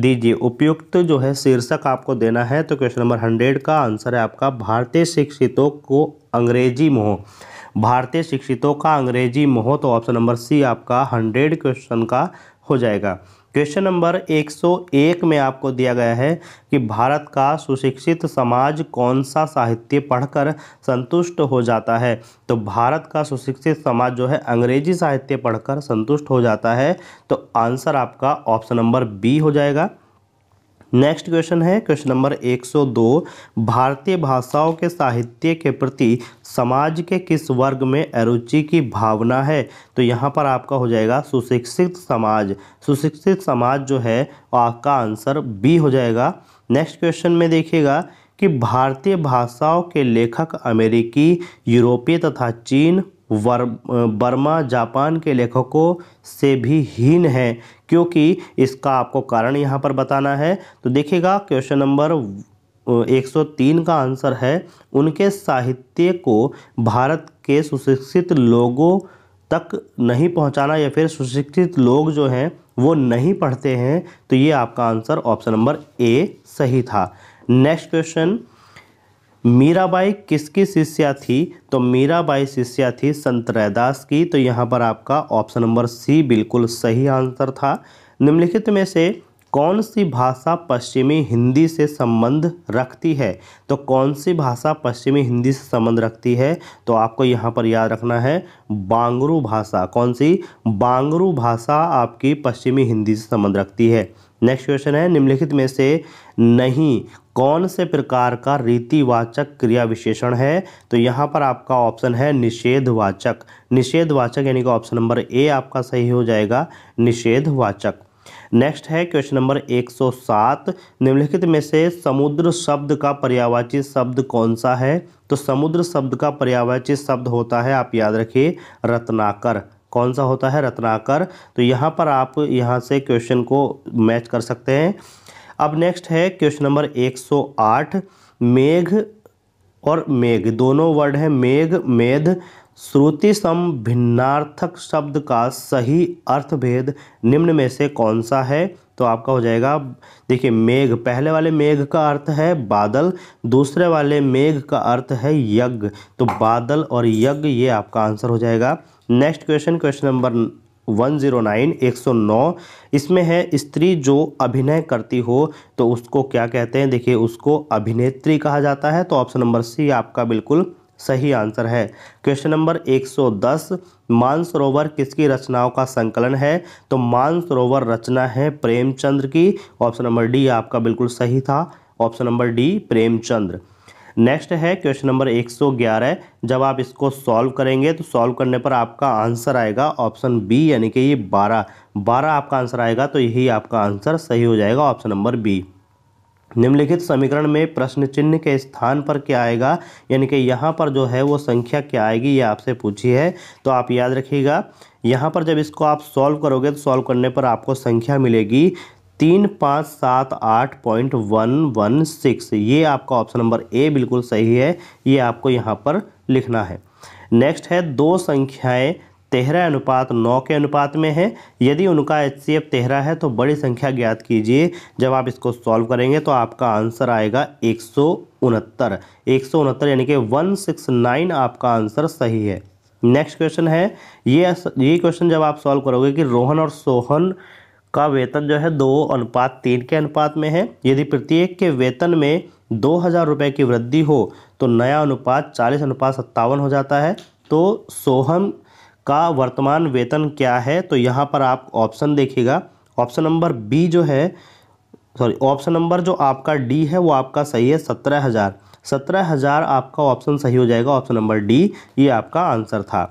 दीजिए उपयुक्त जो है शीर्षक आपको देना है तो क्वेश्चन नंबर हंड्रेड का आंसर है आपका भारतीय शिक्षितों को अंग्रेजी मोह भारतीय शिक्षितों का अंग्रेजी मोह तो ऑप्शन नंबर सी आपका हंड्रेड क्वेश्चन का हो जाएगा क्वेश्चन नंबर 101 में आपको दिया गया है कि भारत का सुशिक्षित समाज कौन सा साहित्य पढ़कर संतुष्ट हो जाता है तो भारत का सुशिक्षित समाज जो है अंग्रेजी साहित्य पढ़कर संतुष्ट हो जाता है तो आंसर आपका ऑप्शन नंबर बी हो जाएगा नेक्स्ट क्वेश्चन है क्वेश्चन नंबर 102 भारतीय भाषाओं के साहित्य के प्रति समाज के किस वर्ग में अरुचि की भावना है तो यहाँ पर आपका हो जाएगा सुशिक्षित समाज सुशिक्षित समाज जो है आपका आंसर बी हो जाएगा नेक्स्ट क्वेश्चन में देखिएगा कि भारतीय भाषाओं के लेखक अमेरिकी यूरोपीय तथा चीन वर बर्मा जापान के लेखकों से भी हीन है क्योंकि इसका आपको कारण यहाँ पर बताना है तो देखिएगा क्वेश्चन नंबर 103 का आंसर है उनके साहित्य को भारत के सुशिक्षित लोगों तक नहीं पहुंचाना या फिर सुशिक्षित लोग जो हैं वो नहीं पढ़ते हैं तो ये आपका आंसर ऑप्शन नंबर ए सही था नेक्स्ट क्वेश्चन मीराबाई किसकी शिष्या थी तो मीराबाई शिष्या थी संत रैदास की तो यहाँ पर आपका ऑप्शन नंबर सी बिल्कुल सही आंसर था निम्नलिखित में से कौन सी भाषा पश्चिमी हिंदी से संबंध रखती है तो कौन सी भाषा पश्चिमी हिंदी से संबंध रखती है तो आपको यहाँ पर याद रखना है बांगरू भाषा कौन सी बांगरू भाषा आपकी पश्चिमी हिंदी से संबंध रखती है नेक्स्ट क्वेश्चन है निम्नलिखित में से नहीं कौन से प्रकार का रीतिवाचक क्रिया विशेषण है तो यहाँ पर आपका ऑप्शन है निषेधवाचक निषेधवाचक यानी कि ऑप्शन नंबर ए आपका सही हो जाएगा निषेधवाचक नेक्स्ट है क्वेश्चन नंबर 107 निम्नलिखित में से समुद्र शब्द का पर्यावाची शब्द कौन सा है तो समुद्र शब्द का पर्यावाची शब्द होता है आप याद रखिए रत्नाकर कौन सा होता है रत्नाकर तो यहाँ पर आप यहाँ से क्वेश्चन को मैच कर सकते हैं अब नेक्स्ट है क्वेश्चन नंबर 108 मेघ और मेघ दोनों वर्ड है मेघ मेध श्रुति सम भिन्नार्थक शब्द का सही अर्थ भेद निम्न में से कौन सा है तो आपका हो जाएगा देखिए मेघ पहले वाले मेघ का अर्थ है बादल दूसरे वाले मेघ का अर्थ है यज्ञ तो बादल और यज्ञ ये आपका आंसर हो जाएगा नेक्स्ट क्वेश्चन क्वेश्चन नंबर 109 नौ इसमें है स्त्री जो अभिनय करती हो तो उसको क्या कहते हैं देखिए उसको अभिनेत्री कहा जाता है तो ऑप्शन नंबर सी आपका बिल्कुल सही आंसर है क्वेश्चन नंबर 110 मानसरोवर किसकी रचनाओं का संकलन है तो मानसरोवर रचना है प्रेमचंद्र की ऑप्शन नंबर डी आपका बिल्कुल सही था option number D Premchandra next है क्वेश्चन नंबर 111 जब आप इसको सॉल्व करेंगे तो सॉल्व करने पर आपका आंसर आएगा ऑप्शन बी यानी कि ये 12 12 आपका आंसर आएगा तो यही आपका आंसर सही हो जाएगा ऑप्शन नंबर बी निम्नलिखित समीकरण में प्रश्न चिन्ह के स्थान पर क्या आएगा यानी कि यहाँ पर जो है वो संख्या क्या आएगी ये आपसे पूछी है तो आप याद रखिएगा यहाँ पर जब इसको आप सॉल्व करोगे तो सॉल्व करने पर आपको संख्या मिलेगी तीन पाँच सात आठ पॉइंट वन वन सिक्स ये आपका ऑप्शन नंबर ए बिल्कुल सही है ये आपको यहाँ पर लिखना है नेक्स्ट है दो संख्याएं तेरह अनुपात नौ के अनुपात में है यदि उनका एच सी एफ तेरह है तो बड़ी संख्या ज्ञात कीजिए जब आप इसको सॉल्व करेंगे तो आपका आंसर आएगा एक सौ उनहत्तर एक सौ उनहत्तर यानी कि वन सिक्स नाइन आपका आंसर सही है नेक्स्ट क्वेश्चन है ये ये क्वेश्चन जब आप सॉल्व करोगे कि रोहन और सोहन का वेतन जो है दो अनुपात तीन के अनुपात में है यदि प्रत्येक के वेतन में दो हज़ार रुपये की वृद्धि हो तो नया अनुपात चालीस अनुपात सत्तावन हो जाता है तो सोहम का वर्तमान वेतन क्या है तो यहाँ पर आप ऑप्शन देखिएगा ऑप्शन नंबर बी जो है सॉरी ऑप्शन नंबर जो आपका डी है वो आपका सही है सत्रह हज़ार सत्रह हज़ार आपका ऑप्शन सही हो जाएगा ऑप्शन नंबर डी ये आपका आंसर था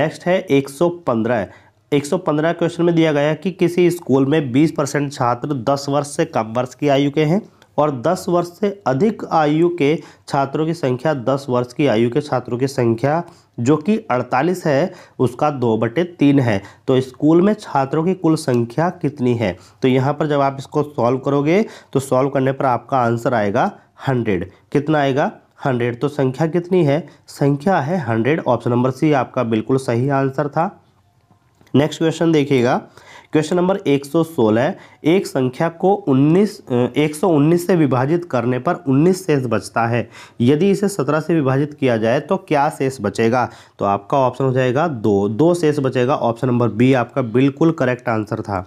नेक्स्ट है एक सौ पंद्रह 115 क्वेश्चन में दिया गया कि किसी स्कूल में 20 परसेंट छात्र 10 वर्ष से कम वर्ष की आयु के हैं और 10 वर्ष से अधिक आयु के छात्रों की संख्या 10 वर्ष की आयु के छात्रों की संख्या जो कि 48 है उसका दो बटे तीन है तो स्कूल में छात्रों की कुल संख्या कितनी है तो यहाँ पर जब आप इसको सॉल्व करोगे तो सॉल्व करने पर आपका आंसर आएगा हंड्रेड कितना आएगा हंड्रेड तो संख्या कितनी है संख्या है हंड्रेड ऑप्शन नंबर सी आपका बिल्कुल सही आंसर था नेक्स्ट क्वेश्चन देखिएगा क्वेश्चन नंबर 116 एक संख्या को 19 119 से विभाजित करने पर 19 शेष बचता है यदि इसे 17 से विभाजित किया जाए तो क्या शेष बचेगा तो आपका ऑप्शन हो जाएगा दो दो शेष बचेगा ऑप्शन नंबर बी आपका बिल्कुल करेक्ट आंसर था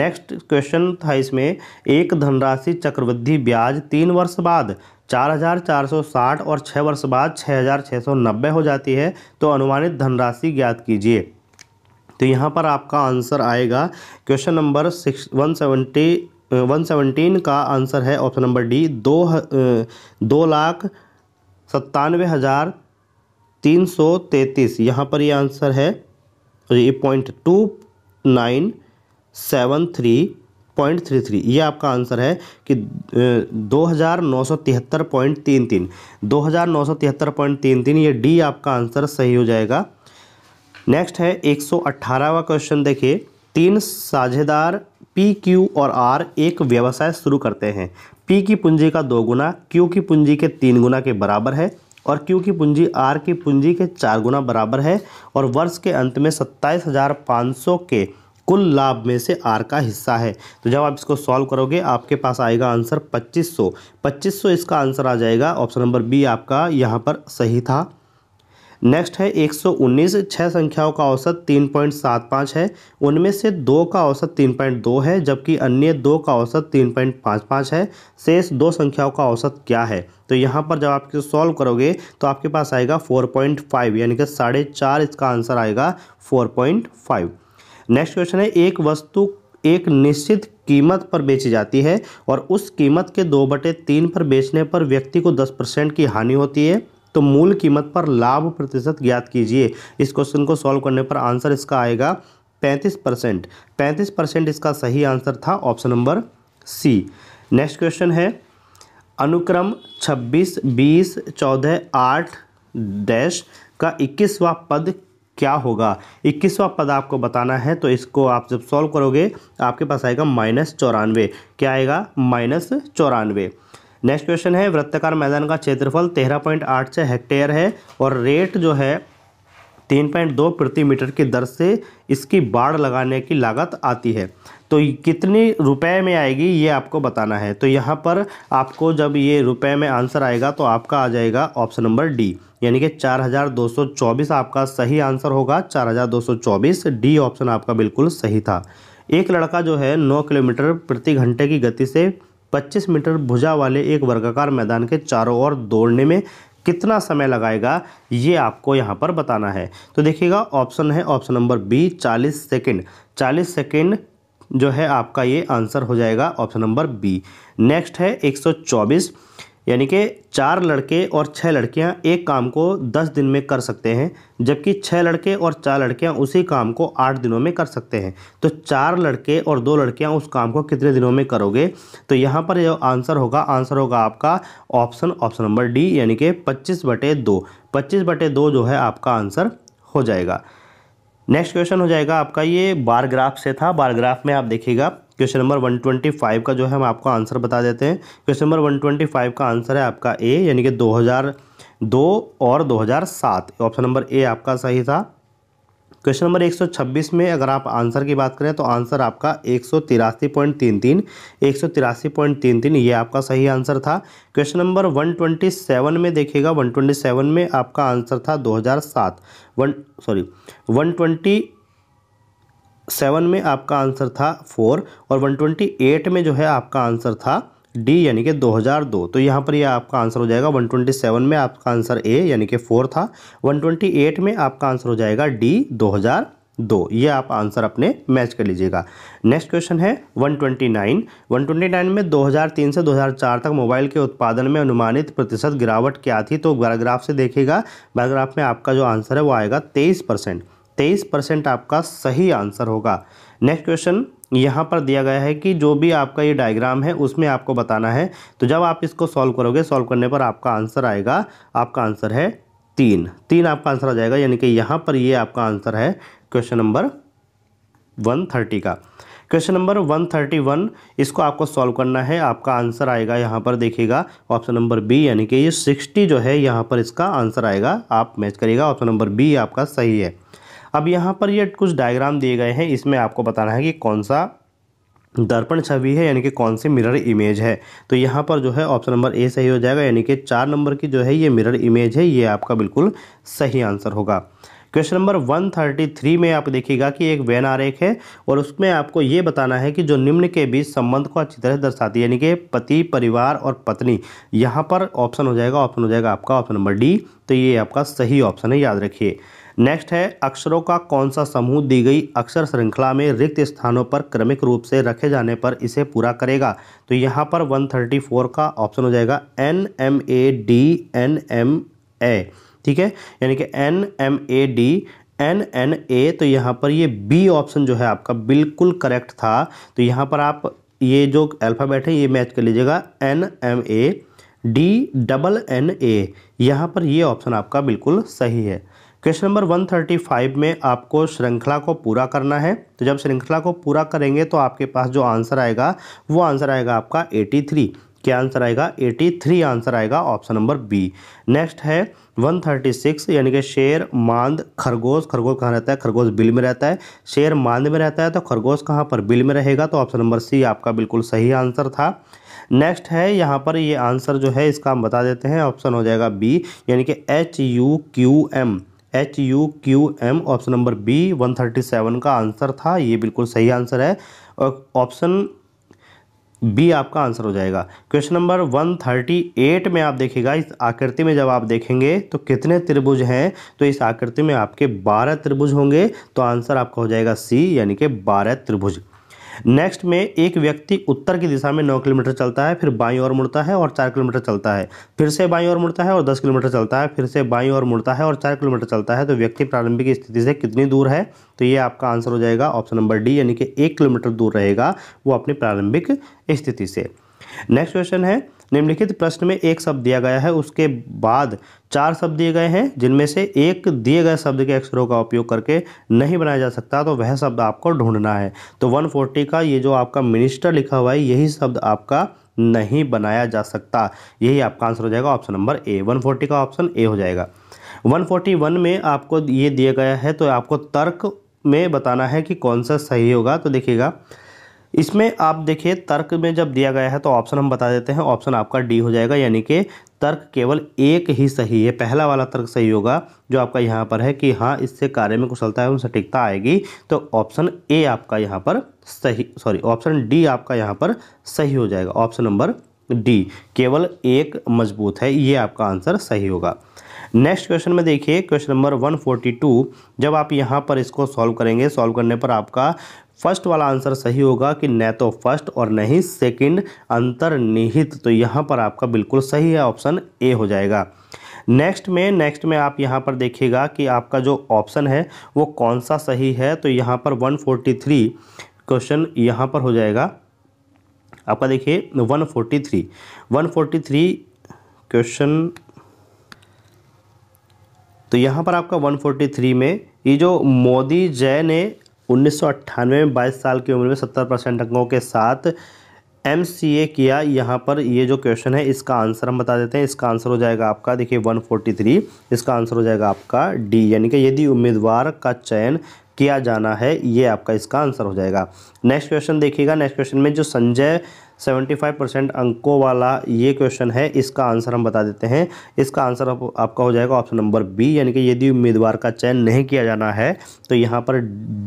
नेक्स्ट क्वेश्चन था इसमें एक धनराशि चक्रवृद्धि ब्याज तीन वर्ष बाद 4,460 और छः वर्ष बाद 6,690 हो जाती है तो अनुमानित धनराशि ज्ञात कीजिए तो यहाँ पर आपका आंसर आएगा question number six one seventy one seventeen का आंसर है ऑप्शन नंबर डी दो दो लाख सत्तानवे हज़ार तीन सौ तैंतीस यहाँ पर ये आंसर है ये point two nine seven three point three three ये आपका आंसर है कि दो हज़ार नौ सौ तिहत्तर पॉइंट तीन तीन दो हज़ार नौ सौ तिहत्तर पॉइंट तीन तीन ये डी आपका आंसर सही हो जाएगा नेक्स्ट है 118वां क्वेश्चन देखिए तीन साझेदार पी क्यू और आर एक व्यवसाय शुरू करते हैं पी की पूंजी का दो गुना क्यू की पूंजी के तीन गुना के बराबर है और क्यू की पूंजी आर की पूंजी के चार गुना बराबर है और वर्ष के अंत में सत्ताईस हज़ार पाँच सौ के कुल लाभ में से आर का हिस्सा है तो जब आप इसको सॉल्व करोगे आपके पास आएगा आंसर 2500 2500 इसका आंसर आ जाएगा ऑप्शन नंबर बी आपका यहाँ पर सही था नेक्स्ट है 119 छह संख्याओं का औसत 3.75 है उनमें से दो का औसत 3.2 है जबकि अन्य दो का औसत 3.55 है शेष दो संख्याओं का औसत क्या है तो यहाँ पर जब आप इसे सॉल्व करोगे तो आपके पास आएगा 4.5 यानी कि साढ़े चार इसका आंसर आएगा 4.5 नेक्स्ट क्वेश्चन है एक वस्तु एक निश्चित कीमत पर बेची जाती है और उस कीमत के दो बटे तीन पर बेचने पर व्यक्ति को दस परसेंट की हानि होती है तो मूल कीमत पर लाभ प्रतिशत ज्ञात कीजिए इस क्वेश्चन को सॉल्व करने पर आंसर इसका आएगा पैंतीस परसेंट पैंतीस परसेंट इसका सही आंसर था option number C next question है अनुक्रम 26, 20, 14, 8 डैश का 21वां पद क्या होगा 21वां पद आपको बताना है तो इसको आप जब सॉल्व करोगे आपके पास आएगा माइनस चौरानवे क्या आएगा माइनस चौरानवे नेक्स्ट क्वेश्चन है वृत्तकार मैदान का क्षेत्रफल तेरह पॉइंट आठ छः हेक्टेयर है और रेट जो है तीन पॉइंट दो प्रति मीटर की दर से इसकी बाढ़ लगाने की लागत आती है तो कितनी रुपए में आएगी ये आपको बताना है तो यहाँ पर आपको जब ये रुपए में आंसर आएगा तो आपका आ जाएगा ऑप्शन नंबर डी यानी कि चार हजार दो सौ चौबीस आपका सही आंसर होगा चार हजार दो सौ चौबीस डी ऑप्शन आपका बिल्कुल सही था एक लड़का जो है नौ किलोमीटर प्रति घंटे की गति से 25 मीटर भुजा वाले एक वर्गाकार मैदान के चारों ओर दौड़ने में कितना समय लगाएगा ये आपको यहाँ पर बताना है तो देखिएगा ऑप्शन है ऑप्शन नंबर बी चालीस सेकेंड चालीस सेकेंड जो है आपका ये आंसर हो जाएगा ऑप्शन नंबर बी नेक्स्ट है 124 यानी कि चार लड़के और छः लड़कियां एक काम को दस दिन में कर सकते हैं जबकि छः लड़के और चार लड़कियां उसी काम को आठ दिनों में कर सकते हैं तो चार लड़के और दो लड़कियां उस काम को कितने दिनों में करोगे तो यहाँ पर जो आंसर होगा आंसर होगा आपका ऑप्शन ऑप्शन नंबर डी यानी कि पच्चीस बटे दो पच्चीस बटे दो जो है आपका आंसर हो जाएगा नेक्स्ट क्वेश्चन हो जाएगा आपका ये बारग्राफ से था बारग्राफ में आप देखिएगा क्वेश्चन नंबर 125 का जो है हम आपको आंसर बता देते हैं क्वेश्चन नंबर 125 का आंसर है आपका ए यानी कि 2002 और 2007 ऑप्शन नंबर ए आपका सही था क्वेश्चन नंबर 126 में अगर आप आंसर की बात करें तो आंसर आपका एक सौ तिरासी पॉइंट तीन तीन एक सौ तिरासी पॉइंट तीन तीन ये आपका सही आंसर था क्वेश्चन नंबर 127 में देखिएगा 127 में आपका आंसर था 2007 वन सॉरी ट्वेंटी सेवन में आपका आंसर था फोर और वन ट्वेंटी एट में जो है आपका आंसर था डी यानी कि 2002 तो यहाँ पर ये यह आपका आंसर हो जाएगा 127 में आपका आंसर ए यानी कि फोर था 128 में आपका आंसर हो जाएगा डी 2002 ये आप आंसर अपने मैच कर लीजिएगा नेक्स्ट क्वेश्चन है 129 129 में 2003 से 2004 तक मोबाइल के उत्पादन में अनुमानित प्रतिशत गिरावट क्या थी तो बैराग्राफ से देखिएगा बैराग्राफ में आपका जो आंसर है वो आएगा तेईस परसेंट तेईस परसेंट आपका सही आंसर होगा नेक्स्ट क्वेश्चन यहाँ पर दिया गया है कि जो भी आपका ये डायग्राम है उसमें आपको बताना है तो जब आप इसको सॉल्व करोगे सॉल्व करने पर आपका आंसर आएगा आपका आंसर है तीन तीन आपका आंसर आ जाएगा यानी कि यहाँ पर ये आपका आंसर है क्वेश्चन नंबर वन थर्टी का question number one thirty one इसको आपको सॉल्व करना है आपका आंसर आएगा यहाँ पर देखिएगा ऑप्शन नंबर बी यानी कि ये सिक्सटी जो है यहाँ पर इसका आंसर आएगा आप मैच करिएगा ऑप्शन नंबर बी आपका सही है अब यहाँ पर ये कुछ डायग्राम दिए गए हैं इसमें आपको बताना है कि कौन सा दर्पण छवि है यानी कि कौन सी मिरर इमेज है तो यहाँ पर जो है ऑप्शन नंबर ए सही हो जाएगा यानी कि चार नंबर की जो है ये मिरर इमेज है ये आपका बिल्कुल सही आंसर होगा क्वेश्चन नंबर 133 में आप देखिएगा कि एक वैन आरेख है और उसमें आपको ये बताना है कि जो निम्न के बीच संबंध को अच्छी तरह दर्शाती है यानी कि पति परिवार और पत्नी यहाँ पर ऑप्शन हो जाएगा ऑप्शन हो जाएगा आपका ऑप्शन नंबर डी तो ये आपका सही ऑप्शन है याद रखिए नेक्स्ट है अक्षरों का कौन सा समूह दी गई अक्षर श्रृंखला में रिक्त स्थानों पर क्रमिक रूप से रखे जाने पर इसे पूरा करेगा तो यहाँ पर 134 का ऑप्शन हो जाएगा N M A D N M A ठीक है यानी कि N M A D N N A तो यहाँ पर ये बी ऑप्शन जो है आपका बिल्कुल करेक्ट था तो यहाँ पर आप ये जो अल्फ़ाबेट है ये मैच कर लीजिएगा N M A D double N A यहाँ पर ये ऑप्शन आपका बिल्कुल सही है क्वेश्चन नंबर 135 में आपको श्रृंखला को पूरा करना है तो जब श्रृंखला को पूरा करेंगे तो आपके पास जो आंसर आएगा वो आंसर आएगा आपका 83 क्या आंसर आएगा 83 आंसर आएगा ऑप्शन नंबर बी नेक्स्ट है 136 यानी कि शेर मांद खरगोश खरगोश कहाँ रहता है खरगोश बिल में रहता है शेर मांद में रहता है तो खरगोश कहाँ पर बिल में रहेगा तो ऑप्शन नंबर सी आपका बिल्कुल सही आंसर था नेक्स्ट है यहाँ पर ये आंसर जो है इसका हम बता देते हैं ऑप्शन हो जाएगा बी यानी कि H U Q M H U Q M option number B 137 का आंसर था ये बिल्कुल सही आंसर है और ऑप्शन बी आपका आंसर हो जाएगा क्वेश्चन नंबर 138 में आप देखिएगा इस आकृति में जब आप देखेंगे तो कितने त्रिभुज हैं तो इस आकृति में आपके 12 त्रिभुज होंगे तो आंसर आपका हो जाएगा सी यानी कि 12 त्रिभुज नेक्स्ट में एक व्यक्ति उत्तर की दिशा में नौ किलोमीटर चलता है फिर बाई ओर मुड़ता है और चार किलोमीटर चलता है फिर से बाई ओर मुड़ता है और दस किलोमीटर चलता है फिर से बाई ओर मुड़ता है और चार किलोमीटर चलता है तो व्यक्ति प्रारंभिक स्थिति से कितनी दूर है तो ये आपका आंसर हो जाएगा ऑप्शन नंबर डी यानी कि एक किलोमीटर दूर रहेगा वो अपनी प्रारंभिक स्थिति से नेक्स्ट क्वेश्चन है निम्नलिखित प्रश्न में एक शब्द दिया गया है उसके बाद चार शब्द दिए गए हैं जिनमें से एक दिए गए शब्द के अक्षरों का उपयोग करके नहीं बनाया जा सकता तो वह शब्द आपको ढूंढना है तो 140 का ये जो आपका मिनिस्टर लिखा हुआ है यही शब्द आपका नहीं बनाया जा सकता यही आपका आंसर हो जाएगा ऑप्शन नंबर ए वन का ऑप्शन ए हो जाएगा वन में आपको ये दिया गया है तो आपको तर्क में बताना है कि कौन सा सही होगा तो देखिएगा इसमें आप देखिए तर्क में जब दिया गया है तो ऑप्शन हम बता देते हैं ऑप्शन आपका डी हो जाएगा यानी कि तर्क केवल एक ही सही है पहला वाला तर्क सही होगा जो आपका यहाँ पर है कि हाँ इससे कार्य में कुशलता एवं सटीकता आएगी तो ऑप्शन ए आपका यहाँ पर सही सॉरी ऑप्शन डी आपका यहाँ पर सही हो जाएगा ऑप्शन नंबर डी केवल एक मजबूत है ये आपका आंसर सही होगा नेक्स्ट क्वेश्चन में देखिए क्वेश्चन नंबर 142 जब आप यहाँ पर इसको सॉल्व करेंगे सॉल्व करने पर आपका फर्स्ट वाला आंसर सही होगा कि न तो फर्स्ट और न ही सेकेंड अंतर्निहित तो यहाँ पर आपका बिल्कुल सही है ऑप्शन ए हो जाएगा नेक्स्ट में नेक्स्ट में आप यहाँ पर देखिएगा कि आपका जो ऑप्शन है वो कौन सा सही है तो यहाँ पर 143 क्वेश्चन यहाँ पर हो जाएगा आपका देखिए 143 143 क्वेश्चन तो यहाँ पर आपका 143 में ये जो मोदी जय ने उन्नीस में बाईस साल की उम्र में सत्तर परसेंट अंकों के साथ एम सी ए किया यहाँ पर ये जो क्वेश्चन है इसका आंसर हम बता देते हैं इसका आंसर हो जाएगा आपका देखिए 143 इसका आंसर हो जाएगा आपका डी यानी कि यदि उम्मीदवार का चयन किया जाना है ये आपका इसका आंसर हो जाएगा नेक्स्ट क्वेश्चन देखिएगा नेक्स्ट क्वेश्चन में जो संजय 75 परसेंट अंकों वाला ये क्वेश्चन है इसका आंसर हम बता देते हैं इसका आंसर आप, आपका हो जाएगा ऑप्शन नंबर बी यानी कि यदि उम्मीदवार का चयन नहीं किया जाना है तो यहाँ पर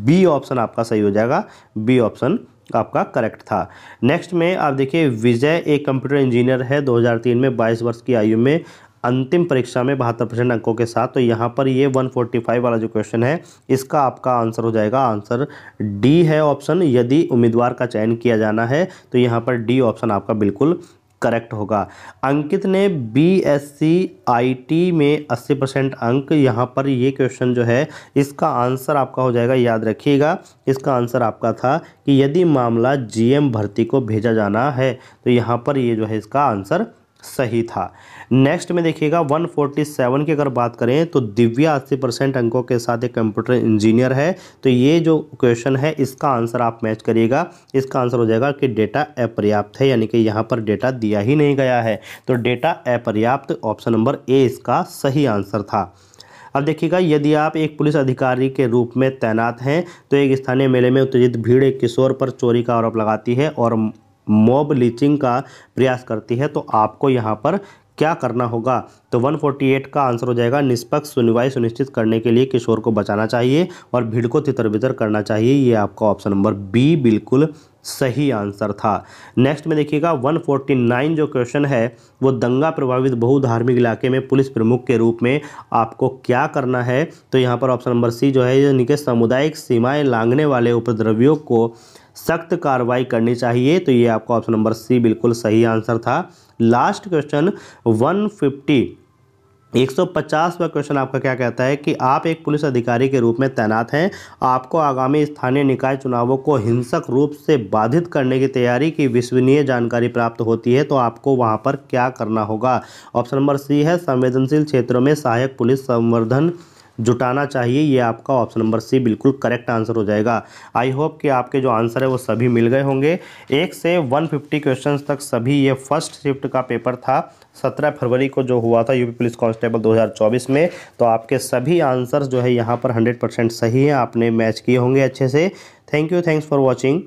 बी ऑप्शन आपका सही हो जाएगा बी ऑप्शन आपका करेक्ट था नेक्स्ट में आप देखिए विजय एक कंप्यूटर इंजीनियर है 2003 में 22 वर्ष की आयु में अंतिम परीक्षा में बहत्तर परसेंट अंकों के साथ तो यहाँ पर ये 145 वाला जो क्वेश्चन है इसका आपका आंसर हो जाएगा आंसर डी है ऑप्शन यदि उम्मीदवार का चयन किया जाना है तो यहाँ पर डी ऑप्शन आपका बिल्कुल करेक्ट होगा अंकित ने B S C I T में अस्सी परसेंट अंक यहाँ पर ये क्वेश्चन जो है इसका आंसर आपका हो जाएगा याद रखिएगा इसका आंसर आपका था कि यदि मामला जीएम भर्ती को भेजा जाना है तो यहाँ पर ये जो है इसका आंसर सही था नेक्स्ट में देखिएगा 147 की अगर बात करें तो दिव्या 80 परसेंट अंकों के साथ एक कंप्यूटर इंजीनियर है तो ये जो क्वेश्चन है इसका आंसर आप मैच करिएगा इसका आंसर हो जाएगा कि डेटा अपर्याप्त है यानी कि यहाँ पर डेटा दिया ही नहीं गया है तो डेटा अपर्याप्त ऑप्शन नंबर ए इसका सही आंसर था अब देखिएगा यदि आप एक पुलिस अधिकारी के रूप में तैनात हैं तो एक स्थानीय मेले में उत्तेजित भीड़ एक किशोर पर चोरी का आरोप लगाती है और मॉब लीचिंग का प्रयास करती है तो आपको यहाँ पर क्या करना होगा तो 148 का आंसर हो जाएगा निष्पक्ष सुनवाई सुनिश्चित करने के लिए किशोर को बचाना चाहिए और भीड़ को तितर बितर करना चाहिए ये आपका ऑप्शन नंबर बी बिल्कुल सही आंसर था नेक्स्ट में देखिएगा 149 जो क्वेश्चन है वो दंगा प्रभावित बहुधार्मिक इलाके में पुलिस प्रमुख के रूप में आपको क्या करना है तो यहाँ पर ऑप्शन नंबर सी जो है यानी कि सामुदायिक सीमाएँ लांगने वाले उपद्रवियों को सख्त कार्रवाई करनी चाहिए तो ये आपका ऑप्शन नंबर सी बिल्कुल सही आंसर था लास्ट क्वेश्चन 150 सौ क्वेश्चन आपका क्या कहता है कि आप एक पुलिस अधिकारी के रूप में तैनात हैं आपको आगामी स्थानीय निकाय चुनावों को हिंसक रूप से बाधित करने की तैयारी की विश्वनीय जानकारी प्राप्त होती है तो आपको वहां पर क्या करना होगा ऑप्शन नंबर सी है संवेदनशील क्षेत्रों में सहायक पुलिस संवर्धन जुटाना चाहिए ये आपका ऑप्शन नंबर सी बिल्कुल करेक्ट आंसर हो जाएगा आई होप कि आपके जो आंसर है वो सभी मिल गए होंगे एक से 150 क्वेश्चन तक सभी ये फर्स्ट शिफ्ट का पेपर था 17 फरवरी को जो हुआ था यूपी पुलिस कांस्टेबल 2024 में तो आपके सभी आंसर्स जो है यहाँ पर 100 परसेंट सही हैं आपने मैच किए होंगे अच्छे से thank you thanks for watching